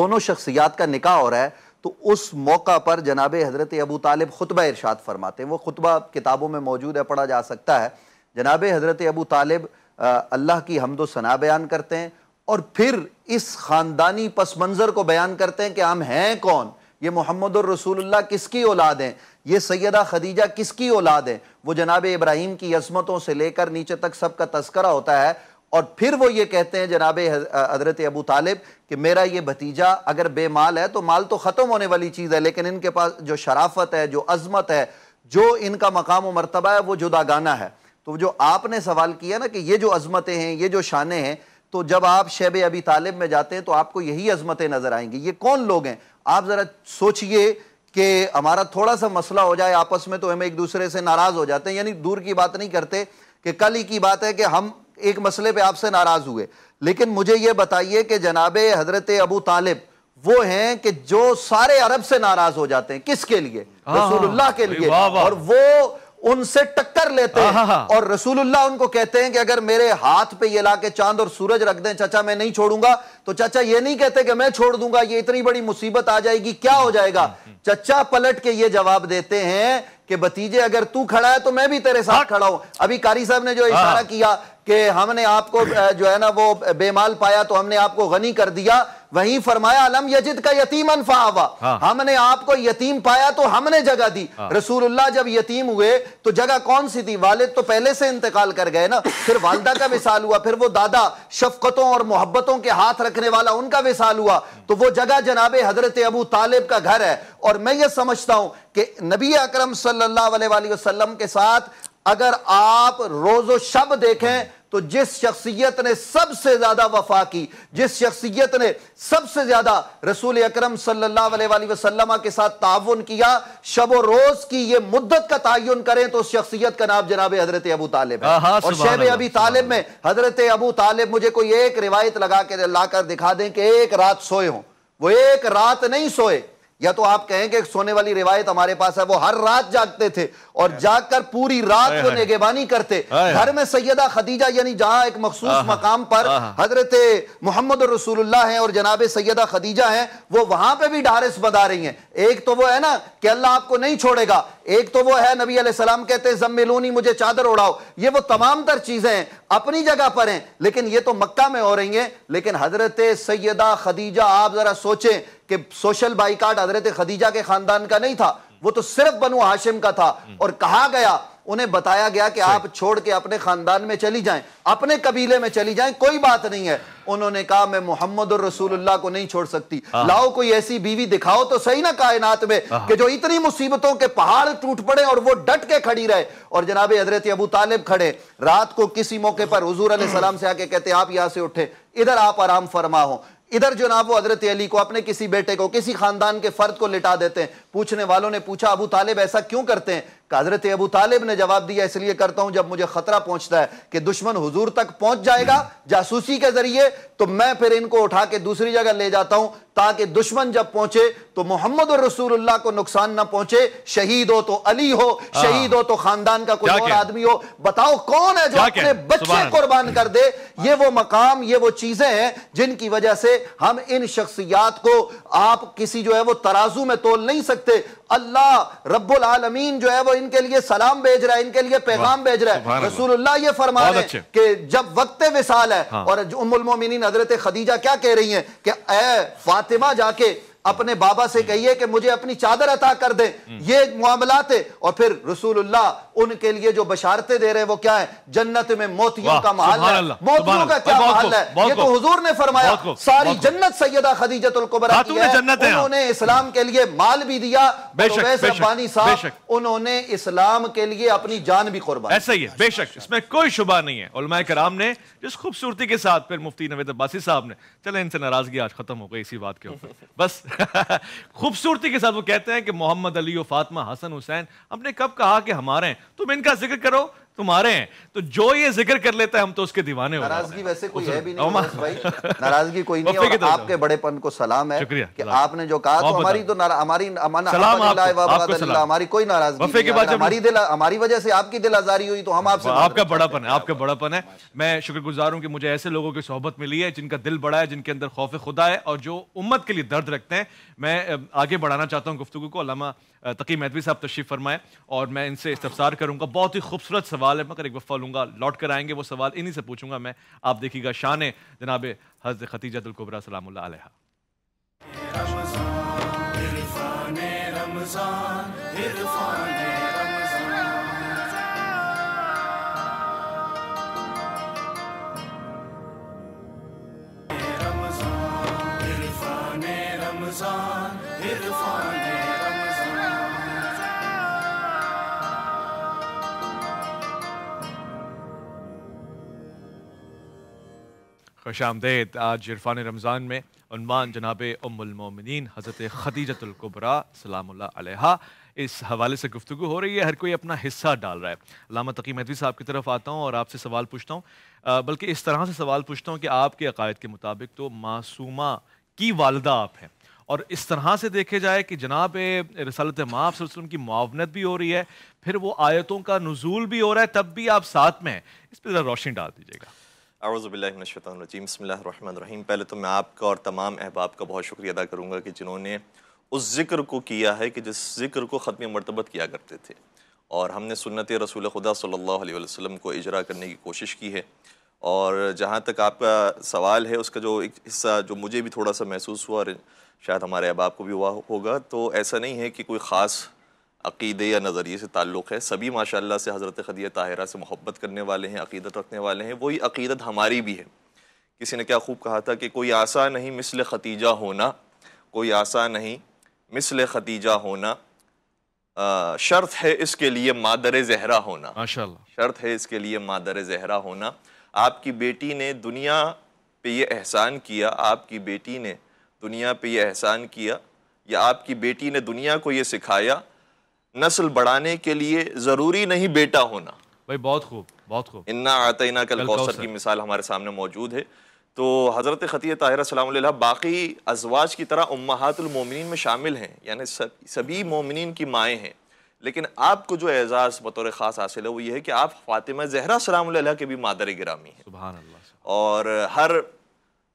F: दोनों शख्सियात का निकाह हो रहा है तो उस मौका पर जनाब हज़रत अबू तालिब खुतबा इरशाद फरमाते हैं वो खुतबा किताबों में मौजूद है पढ़ा जा सकता है जनाब हज़रत अबू तालिब अल्लाह की हमदो सना बयान करते हैं और फिर इस ख़ानदानी पस मंज़र को बयान करते हैं कि हम हैं कौन ये मोहम्मद रसूलुल्लाह किसकी औलाद हैं ये सैदा खदीजा किसकी औलाद हैं वो जनाब इब्राहिम की अजमतों से लेकर नीचे तक सबका तस्करा होता है और फिर वो ये कहते हैं जनाब हजरत अबू तालिब कि मेरा ये भतीजा अगर बेमाल है तो माल तो ख़त्म होने वाली चीज़ है लेकिन इनके पास जो शराफत है जो अजमत है जो इनका मकाम मरतबा है वो जुदागाना है तो जो आपने सवाल किया ना कि ये जो अजमतें हैं ये जो शानें हैं तो जब आप शेब अबी तालिब में जाते हैं तो आपको यही अजमतें नज़र आएंगी ये कौन लोग हैं आप ज़रा सोचिए कि हमारा थोड़ा सा मसला हो जाए आपस में तो हम एक दूसरे से नाराज़ हो जाते हैं यानी दूर की बात नहीं करते कि कल ही की बात है कि हम एक मसले पे आपसे नाराज हुए लेकिन मुझे ये बताइए कि जनाबे हजरत अबू तालिब वो हैं कि जो सारे अरब से नाराज हो जाते हैं किसके लिए हाँ। रसूलुल्लाह के लिए और वो उनसे टक्कर लेते हैं और रसूलुल्लाह उनको कहते हैं कि अगर मेरे हाथ पे ये लाके चांद और सूरज रख दें चाचा मैं नहीं छोड़ूंगा तो चाचा ये नहीं कहते कि मैं छोड़ दूंगा ये इतनी बड़ी मुसीबत आ जाएगी क्या हो जाएगा हम्म, हम्म। चचा पलट के ये जवाब देते हैं कि भतीजे अगर तू खड़ा है तो मैं भी तेरे साथ हाँ। खड़ा हूं अभी कारी साहब ने जो हाँ। इशारा किया कि हमने आपको जो है ना वो बेमाल पाया तो हमने आपको गनी कर दिया वहीं फरमाया अलम यजिद का यतीम अनफावा हाँ। हमने आपको यतीम पाया तो हमने जगह दी हाँ। रसूलुल्लाह जब यतीम हुए तो जगह कौन सी थी वालिद तो पहले से इंतकाल कर गए ना फिर वालदा का विशाल हुआ फिर वो दादा शफकतों और मोहब्बतों के हाथ रखने वाला उनका विशाल हुआ तो वो जगह जनाब हजरत अबू तालिब का घर है और मैं ये समझता हूं कि नबी अक्रम सल्लल्लाहु अलैहि वसल्लम के साथ अगर आप रोजो शब देखें तो जिस शख्सियत ने सबसे ज़्यादा वफा की जिस शख्सियत ने सबसे ज़्यादा रसूल अक्रम सल्ला के साथ ताउन किया शब रोज़ की यह मुद्दत का तयन करें तो उस शख्सियत का नाम जनाब हज़रत अबू तालिब है और शेब अबी तालिब में हज़रत अबू तालिब मुझे कोई एक रिवायत लगा के लाकर दिखा दें कि एक रात सोए हो वो एक रात नहीं सोए या तो आप कहें कि सोने वाली रिवायत हमारे पास है वो हर रात जागते थे और हाँ। जागकर पूरी रात हाँ, वो हाँ। निगेबानी करते घर में सैयदा खदीजा यानी जहां एक मखसूस मकाम पर हजरत मोहम्मद रसूलुल्लाह हैं और जनाब सैयदा खदीजा हैं वो वहां पे भी ढारिस बता रही हैं एक तो वो है ना कि अल्लाह आपको नहीं छोड़ेगा एक तो वो है नबी सलाम कहते हैं जम्मिलूनी मुझे चादर उड़ाओ ये वो तमाम तर चीज़ें हैं अपनी जगह पर हैं लेकिन ये तो मक्का में हो रही हैं लेकिन हजरत सैदा खदीजा आप ज़रा सोचें कि सोशल बाइकाट हजरत खदीजा के ख़ानदान का नहीं था वो तो सिर्फ बनु हाशिम का था और कहा गया उन्हें बताया गया कि आप छोड़ के अपने खानदान में चली जाएं अपने कबीले में चली जाएं कोई बात नहीं है उन्होंने कहा मैं मोहम्मद और रसूलुल्लाह को नहीं छोड़ सकती हाँ। लाओ कोई ऐसी बीवी दिखाओ तो सही ना कायनात में हाँ। कि जो इतनी मुसीबतों के पहाड़ टूट पड़े और वो डट के खड़ी रहे और जनाब हजरत अबू तालिब खड़े रात को किसी मौके पर हजूर सलाम से आके कहते आप यहां से उठे इधर आप आराम फरमा हो इधर जो ना वो हजरत अली को अपने किसी बेटे को किसी खानदान के फर्द को लिटा देते हैं पूछने वालों ने पूछा अबू तालिब ऐसा क्यों करते हैं हजरत अबू तालिब ने जवाब दिया इसलिए करता हूं जब मुझे खतरा पहुंचता है कि दुश्मन हुजूर तक पहुंच जाएगा जासूसी के जरिए तो मैं फिर इनको उठा के दूसरी जगह ले जाता हूं ताकि दुश्मन जब पहुंचे तो मोहम्मद और रसूलुल्लाह को नुकसान ना पहुंचे शहीद हो तो अली हो हाँ। शहीद हो तो खानदान का कोई और आदमी हो बताओ कौन है जो अपने बच्चे कुर्बान कर दे ये वो मकाम ये वो चीजें हैं जिनकी वजह से हम इन शख्सियात को आप किसी जो है वो तराजू में तोल नहीं सकते अल्लाह रब्बुल आलमीन जो है वो इनके लिए सलाम भेज रहा है इनके लिए पैगाम भेज रहा है रसूलुल्लाह ये फरमा रहे हैं कि जब वक्त विसाल है हाँ। और उमुलमोमिन हजरत खदीजा क्या कह रही है कि ए फातिमा जाके अपने बाबा से कहिए कि मुझे अपनी चादर अता कर दे हम्म। ये मामला थे और फिर रसूलुल्लाह उनके लिए जो बशारते दे रहे हैं वो क्या है जन्नत में मोतियों का महल है मोतियों का क्या महल है ये तो हुजूर ने फरमाया सारी जन्नत सैयदा खदीजत कुबरा की है उन्होंने इस्लाम के लिए माल भी दिया रब्बानी तो साहब उन्होंने इस्लाम के लिए अपनी जान भी कुर्बान
D: ऐसा ही है बेशक इसमें कोई शुबा नहीं है कराम ने जिस खूबसूरती के साथ फिर मुफ्ती नवेद अब्बासी साहब ने चले इनसे नाराजगी आज खत्म हो गई इसी बात के ऊपर बस खूबसूरती के साथ वो कहते हैं कि मोहम्मद अली और फातमा हसन हुसैन हमने कब कहा कि हमारे हैं तुम इनका जिक्र करो तुम्हारे हैं तो जो ये जिक्र कर लेता है हम तो उसके दीवाने नाराजगी
F: वैसे कोई है भी नहीं भाई नाराजगी कोई नहीं और आपके बड़ेपन को सलाम है शुक्रिया कि आपने जो कहा तो हमारी तो हमारी सलाम हमारी कोई नाराजगी हमारी दिल हमारी वजह से आपकी दिल आजारी हुई तो हम आपसे आपका बड़ापन
D: है आपका बड़ापन है मैं शुक्रगुजार हूं कि मुझे ऐसे लोगों की सोहबत मिली है जिनका दिल बड़ा है जिनके अंदर खौफ खुदा है और जो उम्मत के लिए दर्द रखते हैं मैं आगे बढ़ाना चाहता हूँ गुफ्तु को अलामा तकी मैदवी साहब तशरीफ फरमाए और मैं इनसे इस्तफसार करूंगा बहुत ही खूबसूरत सवाल सवाल है मगर एक वफ़ा लूँगा लौट कर आएंगे वो सवाल इन्हीं से पूछूंगा मैं आप देखिएगा शान जनाब हज़रत खतीजतुल्कुबरा
A: सलाम Ramzan Amazon, hit the fire.
D: खुश आमदेद आज इरफान रमज़ान में उनमान जनाब उमिन हज़रत खदीजतुल्कुबरा सलाम्हा इस हवाले से गुफ्तु हो रही है हर कोई अपना हिस्सा डाल रहा है लामा तकी महदी साहब की तरफ आता हूँ और आपसे सवाल पूछता हूँ बल्कि इस तरह से सवाल पूछता हूँ कि आपके अकायद के मुताबिक तो मासूमा की वालदा आप हैं और इस तरह से देखे जाए कि जनाब रसालत माफ़ वसलम की मुआवनत भी हो रही है फिर वो आयतों का नजूल भी हो रहा है तब भी आप साथ में हैं इस पर ज़रा रोशनी डाल
H: दीजिएगा आउज़बिल्लिनशतरजीम पहले तो मैं आपका और तमाम अहबाब का बहुत शुक्रिया अदा करूँगा कि जिन्होंने उस ज़िक्र को किया है कि जिस ज़िक्र को ख़त्म मरतबत किया करते थे और हमने सुन्नत रसूल खुदा सल्ला वसम को इजरा करने की कोशिश की है और जहाँ तक आपका सवाल है उसका जो एक हिस्सा जो मुझे भी थोड़ा सा महसूस हुआ और शायद हमारे अहबाब को भी हुआ होगा तो ऐसा नहीं है कि कोई ख़ास अक़ीदे या नज़रिए से ताल्लुक़ है सभी माशाल्लाह से हज़रत खदिया ताहिरा से मोहब्बत करने वाले हैं अक़ीदत रखने वाले हैं वही अक़ीदत हमारी भी है किसी ने क्या खूब कहा था कि कोई आसा नहीं मिसल खतीजा होना कोई आसा नहीं मिसल खतीजा होना आ, शर्त है इसके लिए मादर जहरा होना माशाल्लाह शर्त है इसके लिए मादर जहरा होना आपकी बेटी ने दुनिया पे ये एहसान किया आपकी बेटी ने दुनिया पे ये एहसान किया या आपकी बेटी ने दुनिया को ये सिखाया नस्ल बढ़ाने के लिए ज़रूरी नहीं बेटा होना भाई बहुत खूब बहुत खूब इन्ना आतना कल कौसर की मिसाल हमारे सामने मौजूद है तो हज़रत ख़ती ताहिर बाकी अजवाज की तरह उम्मातमिन में शामिल हैं यानी सभी मोमिन की माएँ हैं लेकिन आपको जो एज़ाज़ बतौर ख़ास हासिल है वो ये है कि आप फातिमा जहरा सलाम के भी मादर गिरामी हैं और हर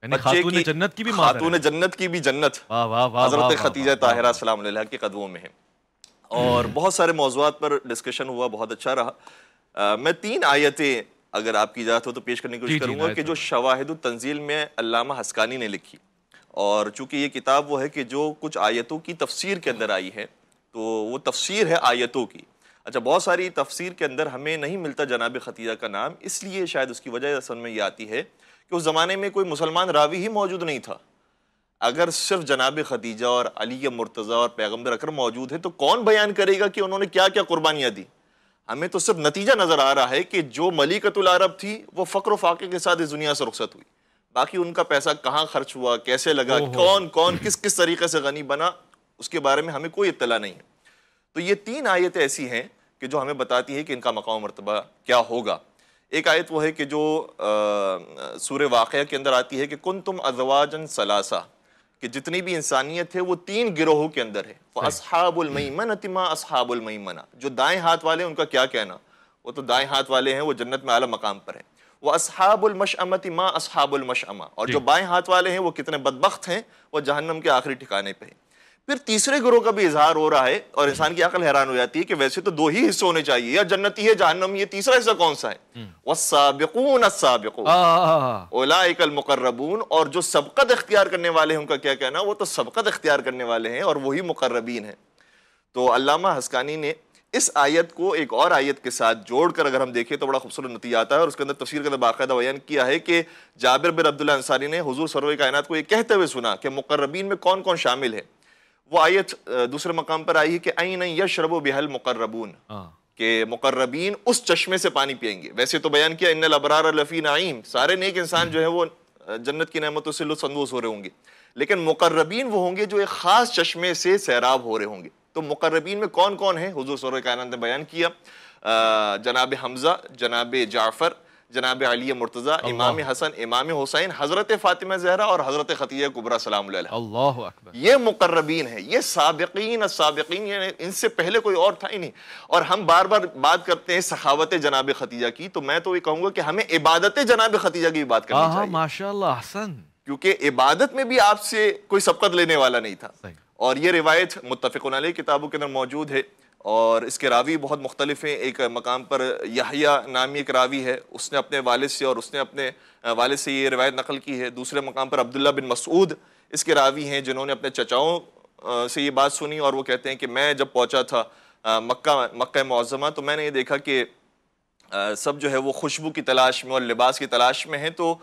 H: जन्नत की भी जन्नत की भी जन्नत हज़रत खतीजा ताहिर सलाम की कदमों में है और हम्म। बहुत सारे मौजूद पर डिस्कशन हुआ बहुत अच्छा रहा आ, मैं तीन आयतें अगर आपकी इजाज़त हो तो पेश करने की कोशिश करूंगा कि जो शवाहिद तंजील में अलामा हस्कानी ने लिखी और चूंकि ये किताब वो है कि जो कुछ आयतों की तफसीर के अंदर आई है तो वो तफसीर है आयतों की अच्छा बहुत सारी तफसीर के अंदर हमें नहीं मिलता जनाब खतीजा का नाम इसलिए शायद उसकी वजह असल में ये आती है कि उस ज़माने में कोई मुसलमान रावी ही मौजूद नहीं था अगर सिर्फ जनाब खदीजा और अली के मुर्तज़ा और पैगम्बर अकर मौजूद हैं तो कौन बयान करेगा कि उन्होंने क्या क्या कुर्बानियाँ दी हमें तो सिर्फ नतीजा नज़र आ रहा है कि जो मलिकतुल अरब थी वो फ़क्र फाके के साथ इस दुनिया से रुख्सत हुई बाकी उनका पैसा कहाँ खर्च हुआ कैसे लगा कौन कौन किस किस तरीके से गनी बना उसके बारे में हमें कोई इतला नहीं है तो ये तीन आयतें ऐसी हैं कि जो हमें बताती है कि इनका मकाम मरतबा क्या होगा एक आयत वो है कि जो सूर्य वाक़ के अंदर आती है कि कुन तुम अजवाजन सलासा कि जितनी भी इंसानियत है वो तीन गिरोहों के अंदर है असहाबुलमैमन अतिमा असहाबुलमैमना जो दाएं हाथ वाले उनका क्या कहना वो तो दाएं हाथ वाले हैं वो जन्नत में आला मकाम पर है वह असहाबुलमशअमति माँ असहाबुलमशअमा और जो बाएं हाथ वाले हैं वो कितने बदबख्त हैं वो जहन्नम के आखिरी ठिकाने पर है फिर तीसरे गुरु का भी इजहार हो रहा है और इंसान की अकल हैरान हो जाती है कि वैसे तो दो ही हिस्से होने चाहिए या जन्नती है जहनम ये तीसरा हिस्सा कौन सा है हम्म। वसाबिकून अल मुकर्रबून और जो सबकत इख्तियार करने वाले हैं उनका क्या कहना वो तो सबकत इख्तियार करने वाले हैं और वही मुकर्रबीन है तो अलामा हस्कानी ने इस आयत को एक और आयत के साथ जोड़कर अगर हम देखें तो बड़ा खूबसूरत नतीजा आता है और उसके अंदर तफसीर के अंदर बाकायदा बयान किया है कि जाबिर बिन अब्दुल्ला अंसारी ने हजूर सरवे कायनात को यह कहते हुए सुना कि मुकर्रबीन में कौन कौन शामिल है वो आयत दूसरे मकाम पर आई है कि आइन यशरब बिहल मुकर्रबून के मुकर्रबीन उस चश्मे से पानी पियेंगे वैसे तो बयान किया इन अबरार लफ़ी नईम सारे नेक इंसान जो है वो जन्नत की नहमतों से लुत्फानंदोज हो रहे होंगे लेकिन मुकर्रबीन वो होंगे जो एक ख़ास चश्मे से सैराब हो रहे होंगे तो मुकर्रबीन में कौन कौन है हजूर सौर कायन ने बयान किया जनाब हमज़ा जनाब जाफ़र जनाब अली मुर्तज़ा इमाम हसन इमाम हुसैन हज़रत फ़ातिमा जहरा और हज़रत खतिया कुबरा सलाम ये मुकर्रबीन है ये सबकिन सबकिन इनसे पहले कोई और था ही नहीं और हम बार बार बात करते हैं सखावत जनाब ख़तीजा की तो मैं तो ये कहूँगा कि हमें इबादत जनाब ख़तीजा की बात करनी
D: चाहिए माशा हसन
H: क्योंकि इबादत में भी आपसे कोई सबकत लेने वाला नहीं था और ये रिवायत मुतफ़न किताबों के अंदर मौजूद है और इसके रावी बहुत मुख्तलिफ हैं एक मकाम पर यहिया नामी एक रावी है उसने अपने वाले से और उसने अपने वाले से ये रिवायत नकल की है दूसरे मकाम पर अब्दुल्ला बिन मसूद इसके रावी हैं जिन्होंने अपने चचाओं से ये बात सुनी और वो कहते हैं कि मैं जब पहुंचा था मक्का मक्का मुआजमा तो मैंने ये देखा कि सब जो है वो खुशबू की तलाश में और लिबास की तलाश में है तो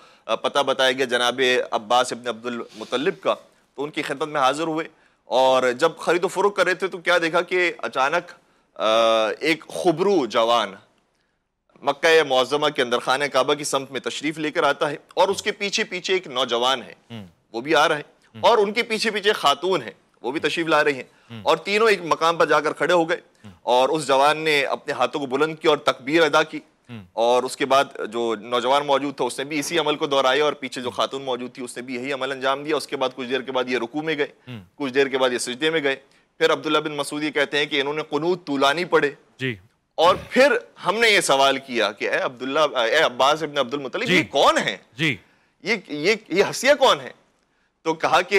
H: पता बताया गया जनाब अब्बास इबन अब्दुल मुतलब का तो उनकी खिदमत में हाज़िर हुए और जब खरीदो फरोख कर रहे थे तो क्या देखा कि अचानक एक खबरू जवान मक्का मुआजमा के अंदर खान काबा की संप में तशरीफ लेकर आता है और उसके पीछे पीछे एक नौजवान है हम्म। वो भी आ रहा है हम्म। और उनके पीछे पीछे खातून है वो भी तशरीफ ला रही है हम्म। और तीनों एक मकाम पर जाकर खड़े हो गए और उस जवान ने अपने हाथों को बुलंद किया और तकबीर अदा की हम्म। और उसके बाद जो नौजवान मौजूद था उसने भी इसी अमल को दोहराया और पीछे जो खातून मौजूद थी उसने भी यही अमल अंजाम दिया उसके बाद कुछ देर के बाद ये रुकू में गए हम्म। कुछ देर के बाद ये सजदे में गए फिर अब्दुल्ला बिन मसूद ये कहते हैं कि इन्होंने कनूत तुलानी पड़े जी और फिर हमने ये सवाल किया कि ए अब्दुल्ला ए अब्बास इब्न अब्दुल मुतलिब ये कौन है जी ये ये ये हसिया कौन है तो कहा कि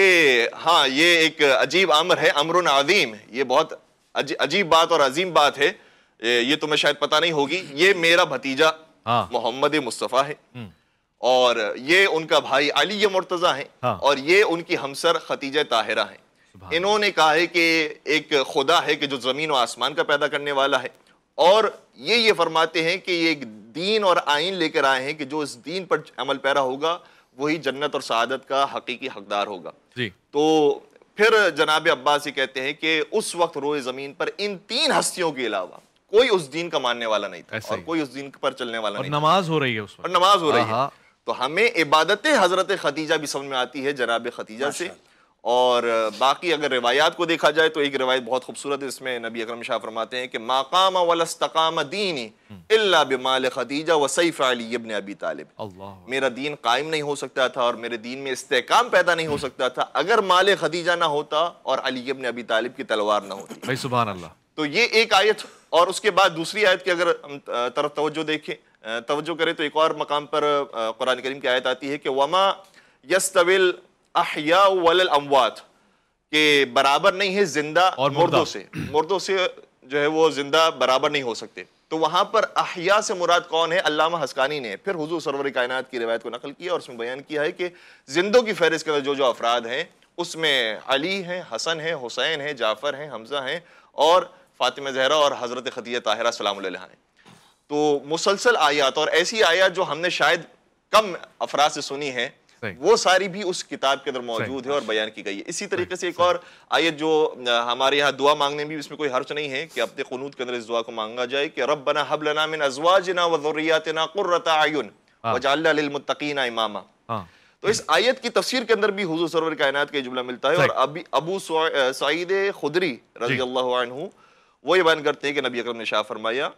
H: हाँ ये एक अजीब अमर है अमरुन आदीम ये बहुत अजीब बात और अजीम बात है ये तुम्हें शायद पता नहीं होगी ये मेरा भतीजा हाँ। मोहम्मद मुस्तफ़ा है हम्म। और ये उनका भाई अली मुर्तज़ा है हाँ। और ये उनकी हमसर खतीजा ताहिरा है इन्होंने कहा है कि एक खुदा है कि जो ज़मीन और आसमान का पैदा करने वाला है और ये ये फरमाते हैं कि ये एक दीन और आइन लेकर आए हैं कि जो इस दीन पर अमल पैरा होगा वही जन्नत और शहादत का हकीकी हकदार होगा तो फिर जनाब अब्बास ये कहते हैं कि उस वक्त रोए ज़मीन पर इन तीन हस्तियों के अलावा कोई उस दिन का मानने वाला नहीं था और कोई उस दिन पर चलने वाला नहीं नमाज हो रही है उस पर नमाज हो रही है हाँ, हाँ। तो हमें इबादत हजरत खतीजा भी समझ में आती है जनाब खतीजा से और बाकी अगर रिवायात को देखा जाए तो एक रिवायत बहुत खूबसूरत है इसमें नबी अकरम शाह फरमाते हैं कि माकाम वलस्तकाम दीन हम्म। इल्ला बिमाल खदीजा व सैफ अली इब्न अबी तालिब मेरा दीन कायम नहीं हो सकता था और मेरे दीन में इस्तेकाम पैदा नहीं हो हम्म। सकता था अगर माल खदीजा ना होता और अली इब्न अबी तालिब की तलवार ना होती
D: भाई सुभान अल्लाह
H: तो ये एक आयत और उसके बाद दूसरी आयत की अगर हम तरफ तवज्जो देखें तवज्जो करें तो एक और मकाम पर कुरान करीम की आयत आती है कि वमा यस तविल अहिया वल अमवात के बराबर नहीं है जिंदा और मुर्दों से मुर्दों से जो है वो जिंदा बराबर नहीं हो सकते तो वहाँ पर अहिया से मुराद कौन है अल्लामा हस्कानी ने फिर हुजूर सरवर कायनात की रिवायत को नकल किया और उसमें बयान किया है कि जिंदों की फहरिस्त के अंदर जो जो अफराद हैं उसमें अली हैं हसन हैं हुसैन हैं जाफ़र हैं हमजा हैं और फ़ातिमा जहरा और हज़रत ख़दिया ताहरा सलाम ने तो मुसलसल आयात और ऐसी आयात जो हमने शायद कम अफराज से सुनी है वो सारी भी उस किताब के अंदर मौजूद है और बयान की गई है इसी तरीके से एक और आयत जो हमारे यहाँ दुआ मांगने में भी इसमें कोई हर्च नहीं है कि अपने कनूत के अंदर इस दुआ को मांगा जाए कि रब बना हब लना मिन अजवाजना वजुरियातना कुर्रता आयुन हाँ। वजाल्लामुत्तकीना इमामा हाँ। तो इस आयत की तफसीर के अंदर भी हुजूर सरवर कायनात का जुमला मिलता है और अभी अबू सईद खुदरी रजी अल्लाह वो ये बयान करते हैं कि नबी अकरम ने शाह फरमाया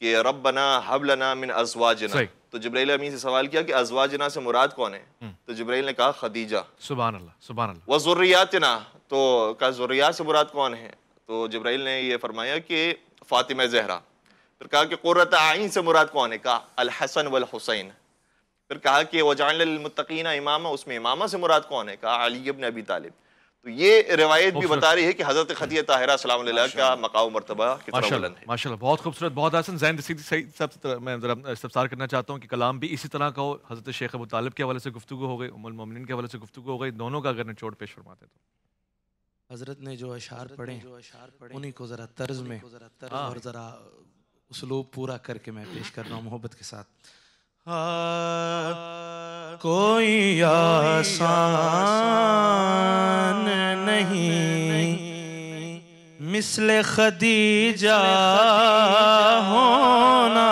H: कि रब बना हबलना मिन अजवाजना तो जब्राइल अमीन से सवाल किया कि अजवाजना से मुराद कौन है हम्म। तो जब्राइल ने कहा खदीजा
D: सुबह सुबह
H: व ज़ुर्रियातना तो कहा ज़ुर्रियात से मुराद कौन है तो जब्राइल ने यह फरमाया कि फ़ातिमा जहरा फिर कहा कि क़ुरत आइन से मुराद कौन है कहा अलहसन हुसैन फिर कहा कि वजानमतकीना इमामा उसमें इमामा से मुराद कौन है कहा अली इबन अबी तालिब तो ये रिवायत भी बता रही है कि हजरत खदी ताहरा सलाम का मकाओ मरतबा
D: माशा बहुत खूबसूरत बहुत आसन जैन सही सब मैं ज़रा करना चाहता हूँ कि कलाम भी इसी तरह का हो हजरत शेख अब तालब के हवाले से गुफ्तु हो गई उमल ममिन के हवाले से गुफ्तु हो गई दोनों का अगर निचोड़ पेश फरमाते
C: तो हजरत ने जो अशार पढ़े जो अशार पढ़े उन्हीं को ज़रा तर्ज में जरा तर्ज और ज़रा उसलूब पूरा करके मैं पेश कर रहा हूँ मोहब्बत के साथ कोई आसान नहीं मिसल खदीजा होना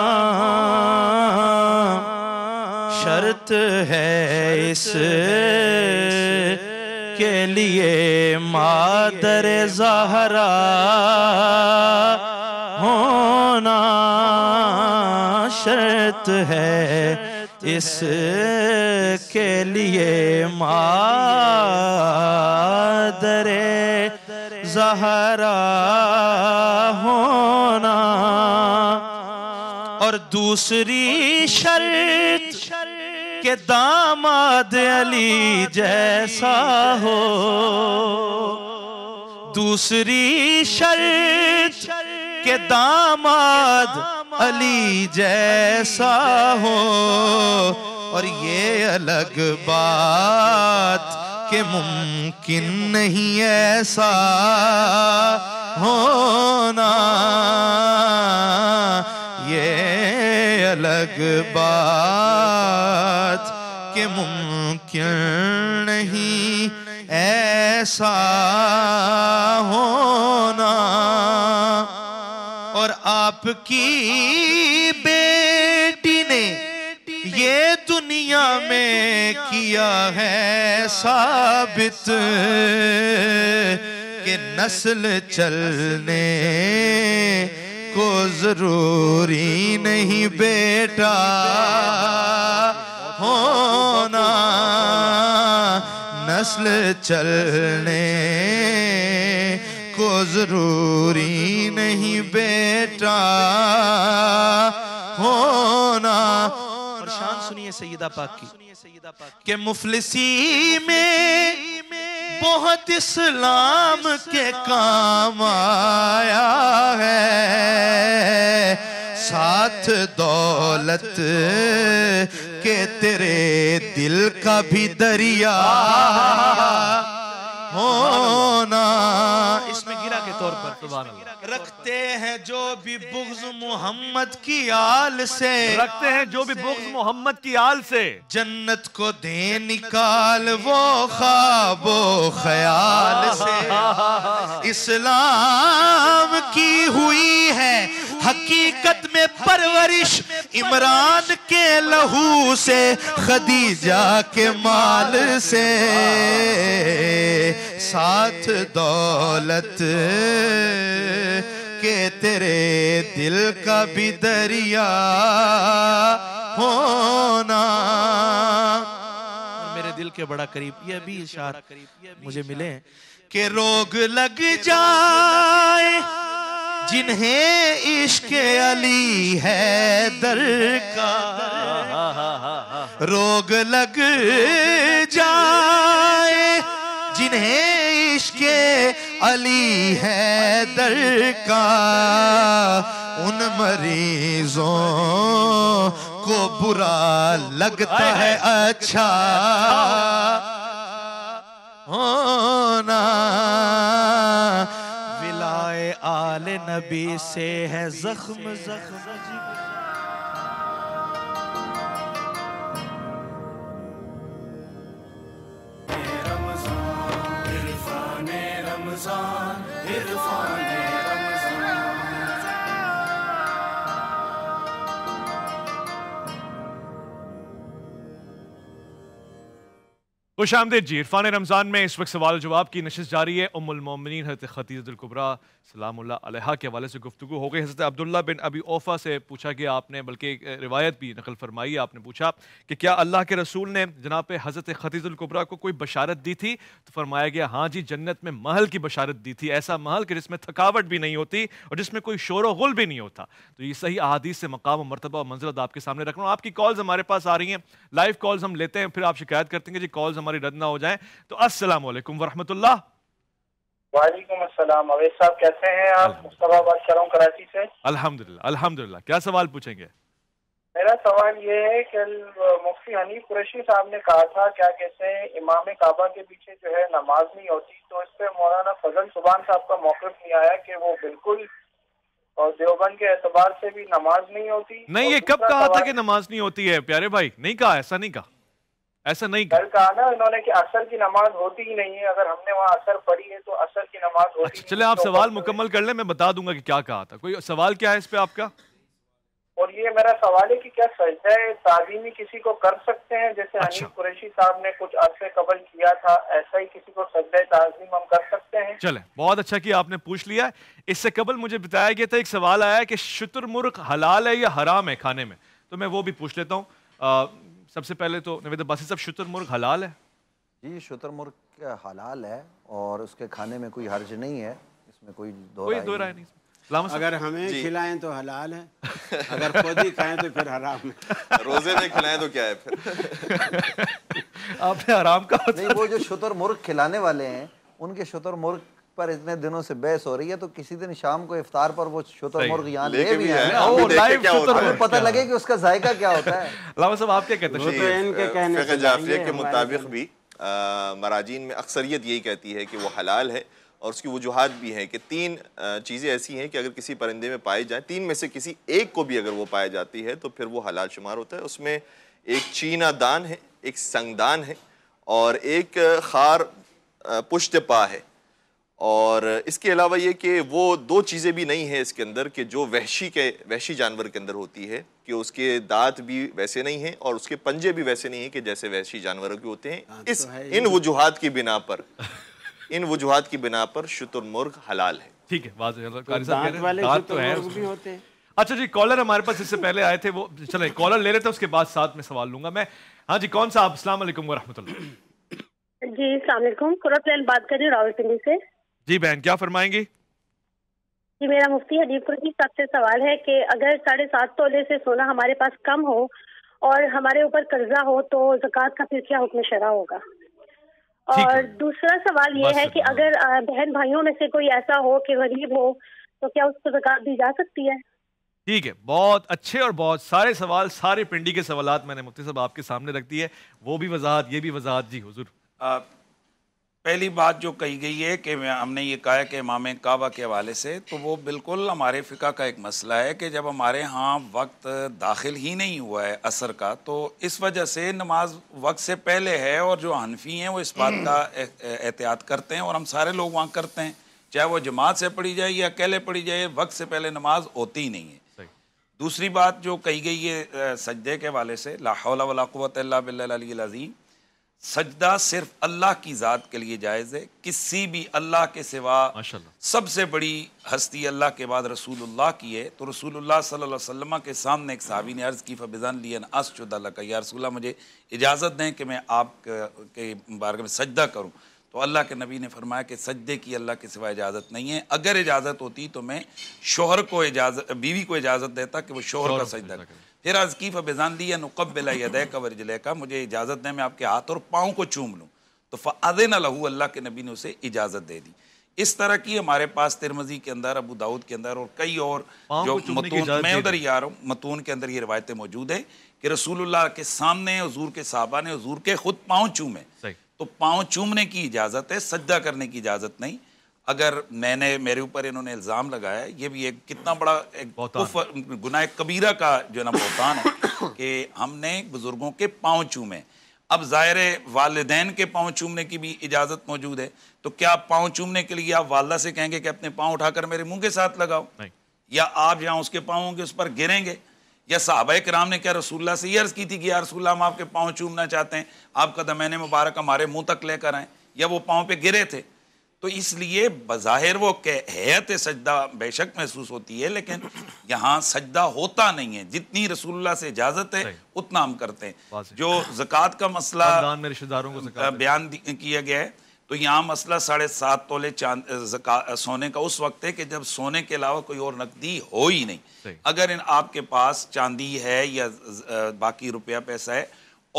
C: शर्त है इस के लिए मादर जहरा शर्त है इस के लिए मरे जहरा होना और दूसरी शर्त के दामाद अली जैसा हो दूसरी शर्त के दामाद अली जैसा हो और ये अलग बात के मुमकिन नहीं ऐसा होना ये अलग बात के मुमकिन नहीं ऐसा आपकी बेटी ने ये दुनिया में किया है साबित कि नस्ल चलने को जरूरी नहीं बेटा होना नस्ल चलने जरूरी नहीं बेटा होना और शान सुनिए सईदा पाक की के मुफलसी में बहुत इस्लाम के काम आया है साथ दौलत के तेरे दिल का भी दरिया होना तौर पर हाँ, सुबह रखते हैं जो भी बुग्ज मोहम्मद की आल से रखते हैं जो भी बुग्ज मोहम्मद की आल से जन्नत को दे निकाल वो खाबो ख्याल से इस्लाम की हुई है हकीकत में परवरिश इमरान के लहू से खदीजा के माल से साथ दौलत के तेरे दिल का भी दरिया होना मेरे दिल के बड़ा करीब ये भी इशार मुझे मिले के रोग लग जाए जिन्हें इश्क अली है दर का
H: हाँ, हाँ, हाँ,
C: रोग लग जाए जिन्हें इश्क अली है दर का उन मरीजों को बुरा लगता है अच्छा होना विलाए आल नबी
B: से है जख्म
A: जख्म sun, it'll find
D: खुश आमदेद जी इरफान रमज़ान में इस वक्त सवाल जवाब की नशस्त जारी है मोमिन हजरत खतीजतुल्कुबरा सलाम्ला के हवाले से गुफ्तु हो गई हज़रत अब्दुल्ला बिन अबी ओफ़ा से पूछा गया आपने बल्कि रिवायत भी नकल फरमाई आपने पूछा कि क्या अल्लाह के रसूल ने जनाब हज़रत खतीजतुल्कुबरा को कोई बशारत दी थी तो फरमाया गया हाँ जी जन्नत में महल की बशारत दी थी ऐसा महल कि जिसमें थकावट भी नहीं होती और जिसमें कोई शोर गुल भी नहीं होता तो ये सही अहादीस से मकाम मरतबा और मंजरत आपके सामने रख रहा हूँ आपकी कॉल्स हमारे पास आ रही हैं लाइव कॉल्स हम लेते हैं फिर आप शिकायत करते हैं जी कॉल्स हमारी रद्द ना हो जाए तो असल वरहमतुल्ला
E: वाले अवेश साहब कैसे हैं आप
D: अलहमदुल्ला बात क्या सवाल पूछेंगे
E: मेरा सवाल ये है
B: कि मुफ्ती हनी कुरैशी साहब ने कहा था क्या कैसे इमाम काबा के पीछे जो है नमाज नहीं होती तो इस पर मौलाना फजल सुबान साहब का मौकफ नहीं आया कि वो बिल्कुल और देवबंद के एतबार से भी नमाज नहीं होती नहीं ये कब कहा था
D: कि नमाज नहीं होती है प्यारे भाई नहीं कहा ऐसा नहीं कहा ऐसा नहीं कल
E: कहा ना इन्होंने कि असर की नमाज होती ही नहीं है अगर हमने वहाँ असर पढ़ी है तो असर की नमाज होती अच्छा, चले आप तो सवाल
D: मुकम्मल कर ले मैं बता दूंगा कि क्या कहा था कोई सवाल क्या है इस पे आपका
B: और ये मेरा सवाल है कि क्या सजदा तालीमी किसी को कर सकते हैं जैसे अच्छा। कुरैशी साहब ने कुछ अर्से कबल किया था ऐसा ही किसी को सजदा ताजीम हम कर सकते हैं चले
D: बहुत अच्छा कि आपने पूछ लिया इससे कबल मुझे बताया गया था एक सवाल आया कि शुतुरमुर्ग हलाल है या हराम है खाने में तो मैं वो भी पूछ लेता हूँ सबसे पहले तो नवेद अब्बासी साहब शुतर मुर्ग हलाल है
F: जी शुतर मुर्ग हलाल है और उसके खाने में कोई हर्ज नहीं है इसमें कोई दो कोई दो राय
D: नहीं,
G: अगर हमें खिलाएं तो हलाल है अगर खुद ही खाएं तो फिर हराम है
H: रोजे में खिलाएं तो क्या है फिर
G: आपने हराम का नहीं वो जो शुतर मुर्ग खिलाने
F: वाले हैं उनके शुतर मुर्ग पर इतने दिनों से बहस हो रही है तो किसी दिन शाम को इफ्तार पर वो
H: शुतर
E: मुर्ग यहाँ ले भी है ना वो लाइव आए तो पता लगे
F: कि उसका जायका क्या होता है
H: साहब आप क्या कहते हैं तो के के मुताबिक भी मराजीन में अक्सरियत यही कहती है कि वो हलाल है और उसकी वजूहत भी हैं कि तीन चीज़ें ऐसी हैं कि अगर किसी परिंदे में पाए जाएँ तीन में से किसी एक को भी अगर वो पाई जाती है तो फिर वो हलाल शुमार होता है उसमें एक चीना दान है एक संगदान है और एक खार पुश्त पा है और इसके अलावा ये कि वो दो चीज़ें भी नहीं हैं इसके अंदर कि जो वहशी के वहशी जानवर के अंदर होती है कि उसके दांत भी वैसे नहीं हैं और उसके पंजे भी वैसे नहीं हैं कि जैसे वहशी जानवरों के होते हैं हाँ, तो इस तो है इन वजूहत की बिना पर इन वजूहत की बिना पर शुतुरमुर्ग हलाल है
D: ठीक है तो, तो अच्छा जी कॉलर हमारे पास इससे पहले आए थे वो चले कॉलर ले लेते उसके बाद साथ में सवाल लूंगा मैं हाँ जी कौन सा आप असला वरहमत
G: जी सलामकुम
E: कुरत बात कर रही हूँ रावल से
D: जी बहन क्या फरमाएंगी
E: जी मेरा मुफ्ती हदीपुर जी साहब से सवाल है कि अगर साढ़े सात तोले से सोना हमारे पास कम हो और हमारे ऊपर कर्जा हो तो जक़ात का फिर क्या हुक्म शरा होगा और दूसरा सवाल ये है कि अगर बहन भाइयों में से कोई ऐसा हो कि गरीब हो तो क्या उसको जक़ात दी जा सकती है
D: ठीक है बहुत अच्छे और बहुत सारे सवाल सारे पिंडी के सवाल मैंने
E: मुफ्ती साहब आपके सामने रख दिए वो भी वजाहत ये भी वजाहत जी हजूर पहली बात जो कही गई है कि हमने ये कहा है कि इमाम काबा के हवाले से तो वो बिल्कुल हमारे फ़िका का एक मसला है कि जब हमारे यहाँ वक्त दाखिल ही नहीं हुआ है असर का तो इस वजह से नमाज वक्त से पहले है और जो हनफी हैं वो इस बात का एहतियात करते हैं और हम सारे लोग वहाँ करते हैं चाहे वो जमात से पढ़ी जाए या अकेले पढ़ी जाए वक्त से पहले नमाज होती ही नहीं है दूसरी बात जो कही गई है सजदे के हवाले से लाहौल वलाक़वत बिल्लाजीम सजदा सिर्फ अल्लाह की ज़ात के लिए जायज़ है किसी भी अल्लाह के सिवा सबसे बड़ी हस्ती अल्लाह के बाद रसूलुल्लाह की है तो रसूलुल्लाह सल्लल्लाहु अलैहि वसल्लम के सामने एक सहाबी ने अर्ज़ की फ़बिज़ान लियन असचुद्ला का या रसूल्ला मुझे इजाज़त दें कि मैं आप के बारे में सजदा करूँ तो अल्लाह के नबी ने फरमाया कि सजदे की अल्लाह के सिवा इजाज़त नहीं है अगर इजाज़त होती तो मैं शोहर को इजाज़त बीवी को इजाज़त देता कि वो शोहर का सजदा करे बेजानदी फ़बेजानली नकबिल यदैका का मुझे इजाज़त दें मैं आपके हाथ और पाँव को चूम लूँ तो फ़ादिन लहू अल्लाह के नबी ने उसे इजाज़त दे दी इस तरह की हमारे पास तिरमजी के अंदर अबू दाऊद के अंदर और कई और जो मतून मैं उधर ही आ रहा हूँ मतून के अंदर ये रवायतें मौजूद हैं कि रसूलुल्लाह के सामने हजूर के साहबा ने हजूर के खुद पाँव चूमे तो पाँव चूमने की इजाज़त है सज्जा करने की इजाज़त नहीं अगर मैंने मेरे ऊपर इन्होंने इल्ज़ाम लगाया ये भी एक कितना बड़ा एक गुनाह कबीरा का जो है ना बहतान है कि हमने बुज़ुर्गों के पाँव चूमे अब ज़ाहिर वालदेन के पाँव चूमने की भी इजाज़त मौजूद है तो क्या आप पाँव चूमने के लिए आप वालदा से कहेंगे कि अपने पाँव उठाकर मेरे मुँह के साथ लगाओ या आप जहाँ उसके पाँव होंगे उस पर गिरेंगे या साहबा कराम ने क्या रसूल्ला से अर्ज़ की थी कि यार रसूल्ला हम आपके पाँव चूमना चाहते हैं आप कदमैन मुबारक हमारे मुँह तक लेकर आएँ या वो पाँव पर गिरे थे तो इसलिए बज़ाहिर वो हैत सजदा बेशक महसूस होती है लेकिन यहाँ सजदा होता नहीं है जितनी रसूलुल्लाह से इजाज़त है उतना हम करते हैं जो ज़क़़त का मसला
D: रिश्तेदारों को
E: बयान किया गया है तो यहाँ मसला साढ़े सात तोले चांद सोने का उस वक्त है कि जब सोने के अलावा कोई और नकदी हो ही नहीं अगर इन आपके पास चांदी है या बाकी रुपया पैसा है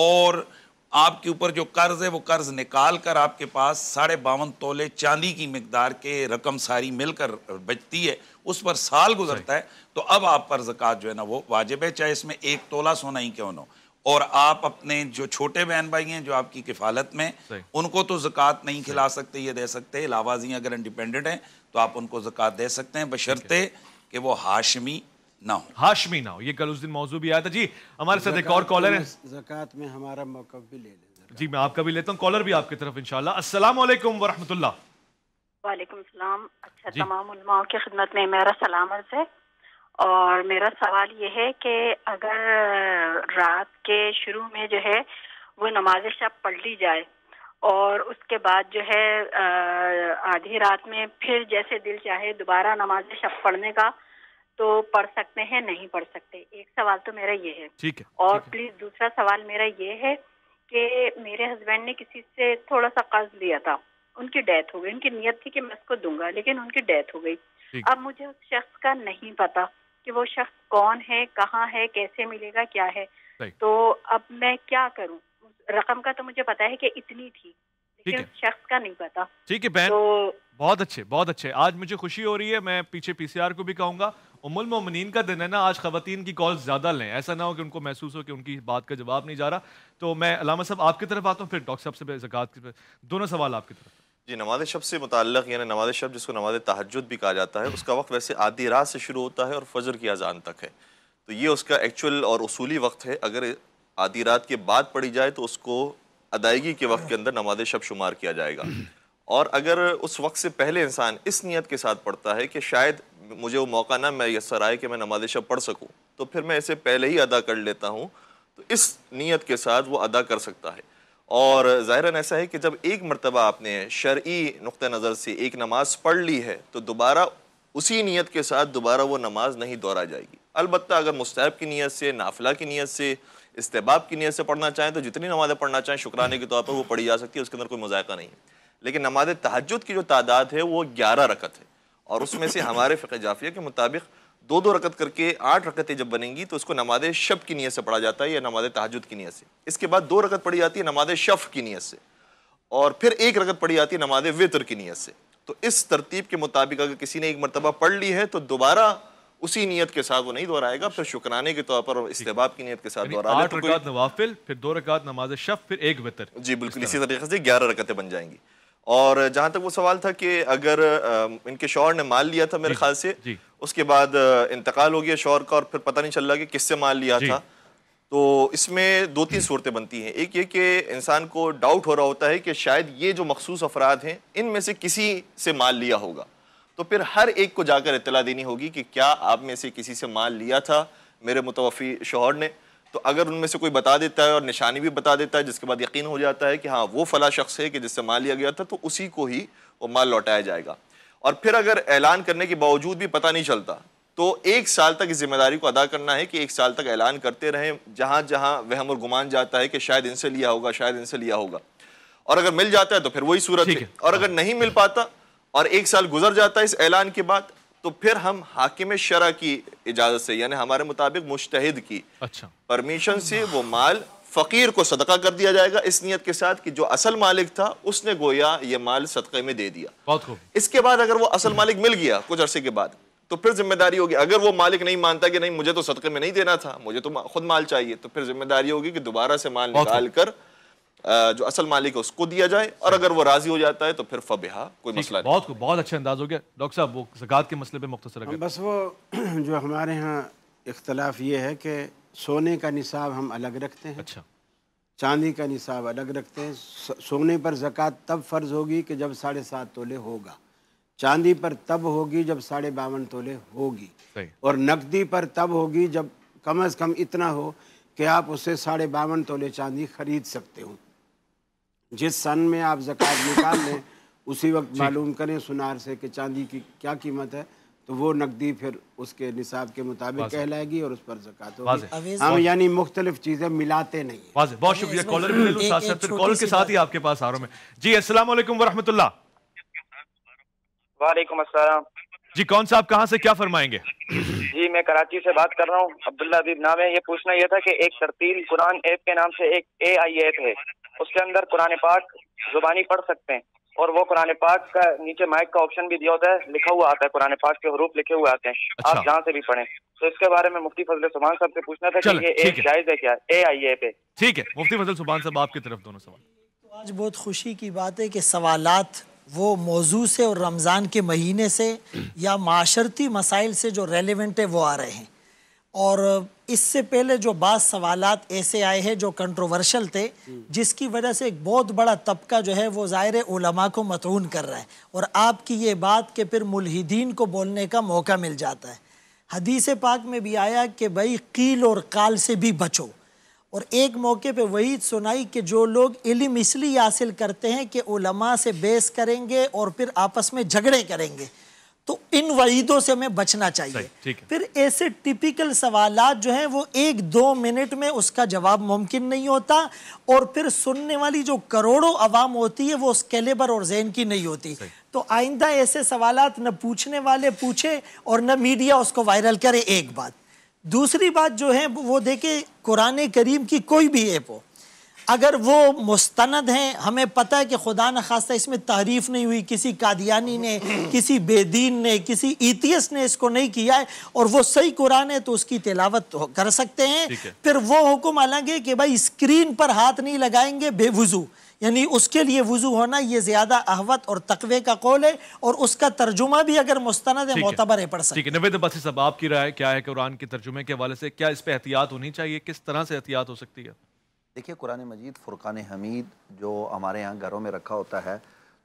E: और आपके ऊपर जो कर्ज है वो कर्ज निकाल कर आपके पास साढ़े बावन तोले चांदी की मकदार के रकम सारी मिलकर बचती है उस पर साल गुजरता है तो अब आप पर जक़ात जो है ना वो वाजिब है चाहे इसमें एक तोला सोना ही क्यों ना हो और आप अपने जो छोटे बहन भाई हैं जो आपकी किफालत में उनको तो जक़ात नहीं खिला सकते ये दे सकते अलावाजी अगर इंडिपेंडेंट हैं तो आप उनको जक़ात दे सकते हैं बशर्ते कि वो हाशमी
D: नाउ हाशमी नाउ ये कल उस दिन मौजूद भी आया था जी हमारे साथ एक और कॉलर है
G: जक़ात में हमारा मौका भी ले लें
D: जी मैं आपका भी लेता हूँ कॉलर भी आपकी तरफ इनशाला असलम वरहमतुल्ला
E: वालेकुम सलाम अच्छा तमाम की खिदमत में मेरा सलाम अर्ज है और मेरा सवाल ये है कि अगर रात के शुरू में जो है वो नमाज शब पढ़ ली जाए और उसके बाद जो है आधी रात में फिर जैसे दिल चाहे दोबारा नमाज शब पढ़ने का तो पढ़ सकते हैं नहीं पढ़ सकते एक सवाल तो मेरा ये है ठीक है और प्लीज दूसरा सवाल मेरा ये है कि मेरे हस्बैंड ने किसी से थोड़ा सा कर्ज लिया था उनकी डेथ हो गई उनकी नीयत थी कि मैं उसको दूंगा लेकिन उनकी डेथ हो गई अब मुझे उस शख्स का नहीं पता कि वो शख्स कौन है कहाँ है कैसे मिलेगा क्या है तो अब मैं क्या करूँ रकम का तो मुझे पता है कि इतनी थी लेकिन उस शख्स का नहीं पता
D: ठीक है बहन तो बहुत अच्छे बहुत अच्छे आज मुझे खुशी हो रही है मैं पीछे पीसीआर को भी कहूँगा उमुल मोमिन का दिन है ना आज खवतिन की कॉल ज़्यादा लें ऐसा ना हो कि उनको महसूस हो कि उनकी बात का जवाब नहीं जा रहा तो मैं अलामा साहब आपकी तरफ आता हूँ फिर डॉक्टर साहब से जक़ात की दोनों सवाल आपकी तरफ
H: जी नमाज शब से मुतल यानी नमाज शब जिसको नमाज तहजद भी कहा जाता है उसका वक्त वैसे आधी रात से शुरू होता है और फजर की अजान तक है तो ये उसका एक्चुअल और असूली वक्त है अगर आधी रात के बाद पढ़ी जाए तो उसको अदायगी के वक्त के अंदर नमाज शब शुमार किया जाएगा और अगर उस वक्त से पहले इंसान इस नीयत के साथ पढ़ता है कि शायद मुझे वो मौका ना मैसर आए कि मैं नमाज शब पढ़ सकूँ तो फिर मैं इसे पहले ही अदा कर लेता हूँ तो इस नीयत के साथ वो अदा कर सकता है और ज़ाहरा ऐसा है कि जब एक मरतबा आपने शर्ई नुक़ नज़र से एक नमाज पढ़ ली है तो दोबारा उसी नीयत के साथ दोबारा वो नमाज नहीं दोहरा जाएगी अलबत् अगर मुस्तैब की नीयत से नाफिला की नीयत से इस्तेबाब की नीयत से पढ़ना चाहें तो जितनी नमाज़ें पढ़ना चाहें शुक्राने के तौर पर वो पढ़ी जा सकती है उसके अंदर कोई मजायका नहीं है लेकिन नमाज तहजद की जो तादाद है वो ग्यारह रकत है और उसमें से हमारे फ़िक जाफिया के मुताबिक दो दो रकत करके आठ रकतें जब बनेंगी तो उसको नमाज शब की नीयत से पढ़ा जाता है या नमाज तहजद की नीयत से इसके बाद दो रकत पढ़ी जाती है नमाज शफ़ की नीयत से और फिर एक रकत पढ़ी जाती है नमाज वितर की नीयत से तो इस तरतीब के मुताबिक अगर किसी ने एक मरतबा पढ़ ली है तो दोबारा उसी नीयत के साथ वो नहीं दोहराएगा फिर शुक्राने के तौर पर और इस्तेबाब की नीयत के साथ दोहराएगा
D: तो फिर दो रकात नमाज शफ फिर एक वितर जी बिल्कुल इसी तरीके से ग्यारह रकतें बन जाएंगी
H: और जहाँ तक वो सवाल था कि अगर इनके शोहर ने माल लिया था मेरे ख्याल से उसके बाद इंतकाल हो गया शोर का और फिर पता नहीं चल रहा कि किससे माल लिया था तो इसमें दो तीन सूरतें बनती हैं एक ये कि इंसान को डाउट हो रहा होता है कि शायद ये जो मखसूस अफराद हैं इनमें से किसी से माल लिया होगा तो फिर हर एक को जाकर इतला देनी होगी कि क्या आप में से किसी से माल लिया था मेरे मुतवफ़ी शोहर ने तो अगर उनमें से कोई बता देता है और निशानी भी बता देता है जिसके बाद यकीन हो जाता है कि हाँ वो फला शख्स है कि जिससे माल लिया गया था तो उसी को ही वो माल लौटाया जाएगा और फिर अगर ऐलान करने के बावजूद भी पता नहीं चलता तो एक साल तक इस जिम्मेदारी को अदा करना है कि एक साल तक ऐलान करते रहें जहाँ जहाँ वहम और गुमान जाता है कि शायद इनसे लिया होगा शायद इनसे लिया होगा और अगर मिल जाता है तो फिर वही सूरत है और अगर नहीं मिल पाता और एक साल गुजर जाता है इस ऐलान के बाद तो फिर हम हाकिम शरा की इजाज़त से यानी हमारे मुताबिक मुश्तहिद की अच्छा परमिशन से वो माल फ़कीर को सदका कर दिया जाएगा इस नीयत के साथ कि जो असल मालिक था उसने गोया ये माल सदक़े में दे दिया बहुत खूब इसके बाद अगर वो असल मालिक मिल गया कुछ अरसे के बाद तो फिर जिम्मेदारी होगी अगर वो मालिक नहीं मानता कि नहीं मुझे तो सदक़े में नहीं देना था मुझे तो खुद माल चाहिए तो फिर जिम्मेदारी होगी कि दोबारा से माल निकाल कर जो असल मालिक है उसको दिया जाए और अगर वो राजी हो जाता है तो फिर फबिहा कोई मसला नहीं
D: बहुत बहुत अंदाज हो गया डॉक्टर साहब वो जक़ात के मसले पर मुख्तर
G: बस वो जो हमारे यहाँ इख्तलाफ ये है कि सोने का निसाब हम अलग रखते हैं अच्छा चांदी का निसाब अलग रखते हैं सोने पर जक़ात तब फ़र्ज़ होगी कि जब साढ़े सात तोले होगा चांदी पर तब होगी जब साढ़े बावन तोले होगी और नकदी पर तब होगी जब कम अज़ कम इतना हो कि आप उससे साढ़े बावन तोले चांदी ख़रीद सकते हो जिस सन में आप जक़ात निकाल लें उसी वक्त मालूम करें सुनार से कि चांदी की क्या कीमत है तो वो नकदी फिर उसके निसाब के मुताबिक कहलाएगी और उस पर जक़ात होगी हम हाँ, यानी मुख्तलिफ चीज़ें मिलाते नहीं
D: वाजे बहुत शुक्रिया कॉलर भी ले लो साथ साथ कॉल के साथ ही आपके पास आ रहा हूँ मैं जी अस्सलाम वालेकुम वरहमतुल्लाह
E: वालेकुम अस्सलाम
D: जी कौन आप कहाँ से क्या फरमाएंगे
E: जी मैं कराची से बात कर रहा हूँ अब्दुल्ला अबीब नाम है ये पूछना यह था कि एक शर्तील कुरान ऐप के नाम से एक ए आई ऐप है उसके अंदर कुरान पाक जुबानी पढ़ सकते हैं और वो कुरान पाक का नीचे माइक का ऑप्शन भी दिया होता है लिखा हुआ आता है कुरान पाक के हरूप लिखे हुए आते हैं अच्छा। आप जहाँ से भी पढ़े तो इसके बारे में मुफ्ती फजल सुबहान साहब से पूछना था कि ये एक जायज है क्या ए आई ए पे
D: ठीक है मुफ्ती फजल सुबहान साहब आपकी तरफ दोनों सवाल
B: तो आज बहुत खुशी की बात है कि सवालत वो मौजू से और रमज़ान के महीने से या माशरती मसाइल से जो रेलिवेंट है वो आ रहे हैं और इससे पहले जो बाद सवालत ऐसे आए हैं जो कंट्रोवर्शल थे जिसकी वजह से एक बहुत बड़ा तबका जो है वो ज़ाहिर उलमा को मतून कर रहा है और आपकी ये बात कि फिर मुलहिदीन को बोलने का मौका मिल जाता है हदीस पाक में भी आया कि भाई कील और काल से भी बचो और एक मौके पे वही सुनाई कि जो लोग इलम इसलिए हासिल करते हैं कि उलमा से बेस करेंगे और फिर आपस में झगड़े करेंगे तो इन वरीदों से हमें बचना चाहिए फिर ऐसे टिपिकल सवाल जो हैं वो एक दो मिनट में उसका जवाब मुमकिन नहीं होता और फिर सुनने वाली जो करोड़ों आवाम होती है वो उस कैलेबर और जहन की नहीं होती तो आइंदा ऐसे सवाल न पूछने वाले पूछे और न मीडिया उसको वायरल करे एक बात दूसरी बात जो है वो देखे कुरान करीम की कोई भी ऐप हो अगर वो मुस्तंद हैं हमें पता है कि खुदा न खास्ता इसमें तारीफ नहीं हुई किसी कादियानी ने किसी बेदीन ने किसी ईतीस ने इसको नहीं किया है और वो सही कुरान है तो उसकी तिलावत कर सकते हैं है। फिर वो हुक्म अलग है कि भाई स्क्रीन पर हाथ नहीं लगाएंगे बेवजू यानी उसके लिए वजू होना ये ज्यादा अहवत और तकवे का कौल है और उसका तर्जुमा भी अगर मुस्तंद मोतबर है पड़
D: सकते नवेद बसी साहब आपकी राय क्या है कुरान के तर्जुमे के हवाले से क्या इस पर एहतियात होनी चाहिए किस तरह से एहतियात हो सकती है
F: देखिए कुरान मजीद फ़ुरक़ान हमीद जो हमारे यहाँ घरों में रखा होता है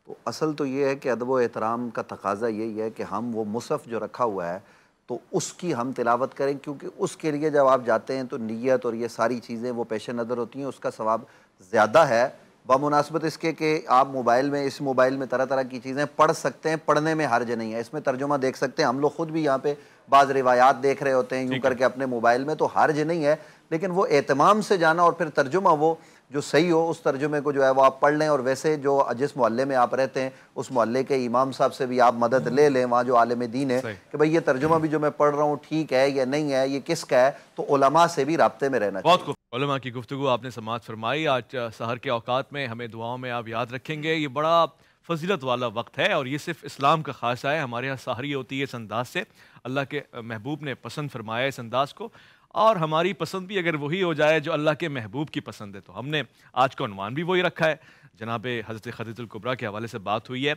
F: तो असल तो ये है कि अदब एहतराम का तकाजा यही है कि हम वो मुसफ़ जो रखा हुआ है तो उसकी हम तिलावत करें क्योंकि उसके लिए जब आप जाते हैं तो नीयत और ये सारी चीज़ें वो पेश नज़र होती हैं उसका सवाब ज़्यादा है बमनासबत इसके कि आप मोबाइल में इस मोबाइल में तरह तरह की चीज़ें पढ़ सकते हैं पढ़ने में हर्ज नहीं है इसमें तर्जुमा देख सकते हैं हम लोग ख़ुद भी यहाँ पे बाज़ रिवायात देख रहे होते हैं यूँ करके अपने मोबाइल में तो हर्ज नहीं है लेकिन वो एहतमाम से जाना और फिर तर्जुमा वो जो सही हो उस तर्जुमे को जो है वो आप पढ़ लें और वैसे जो जिस मोहल्ले में आप रहते हैं उस मोहल्ले के इमाम साहब से भी आप मदद ले लें वहाँ जो आलम दीन है कि भाई ये तर्जुमा भी जो मैं पढ़ रहा हूँ ठीक है या नहीं है ये किसका है तो उलमा से भी रबते में रहना बहुत
D: उलमा की गुफ्तु आपने समाज फरमाई आज शहर के अवकात में हमें दुआओं में आप याद रखेंगे ये बड़ा फजीलत वाला वक्त है और ये सिर्फ इस्लाम का खासा है हमारे यहाँ सहरी होती है इस अंदाज से अल्लाह के महबूब ने पसंद फरमाया इस अंदाज को और हमारी पसंद भी अगर वही हो जाए जो अल्लाह के महबूब की पसंद है तो हमने आज का अनवान भी वही रखा है जनाब हज़रत खदीतुल्कुबरा के हवाले से बात हुई है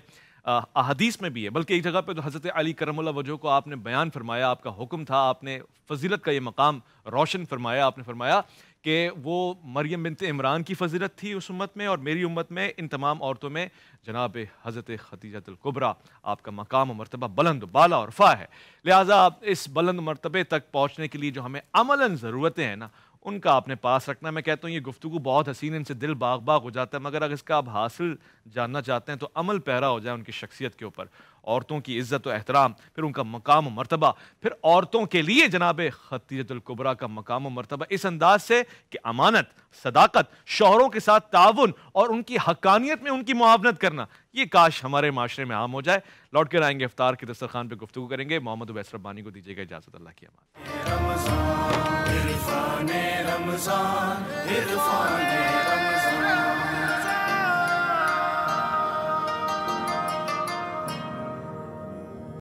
D: अहदीस में भी है बल्कि एक जगह पे तो हज़रत अली करमल वजह को आपने बयान फरमाया आपका हुक्म था आपने फजीलत का ये मकाम रोशन फरमाया आपने फरमाया कि वो मरियम बिनत इमरान की फजीलत थी उस उम्मत में और मेरी उम्मत में इन तमाम औरतों में जनाब हज़रत खतीजतुल्कुबरा आपका मकाम और मरतबा बुलंद बाला और फा है लिहाजा इस बुलंद मरतबे तक पहुँचने के लिए जो हमें अमला ज़रूरतें हैं ना उनका आपने पास रखना मैं कहता हूँ ये गुफ्तु बहुत हसीन इनसे दिल बाग बाग हो जाता है मगर अगर इसका आप हासिल जानना चाहते हैं तो अमल पैरा हो जाए उनकी शख्सियत के ऊपर औरतों की इज्जत एहतराम फिर उनका मकाम मरतबा फिर औरतों के लिए जनाब खतीजतुल्कुबरा का मकाम मरतबा इस अंदाज से कि अमानत सदाकत शोहरों के साथ ताउन और उनकी हकानियत में उनकी मुआवनत करना ये काश हमारे माशरे में आम हो जाए लौट कर आएंगे अफ्तार के दस्तरखान पर गुफ्तु करेंगे मोहम्मद उबैस रब्बानी को दीजिएगा इजाज़त अल्लाह की
A: अमान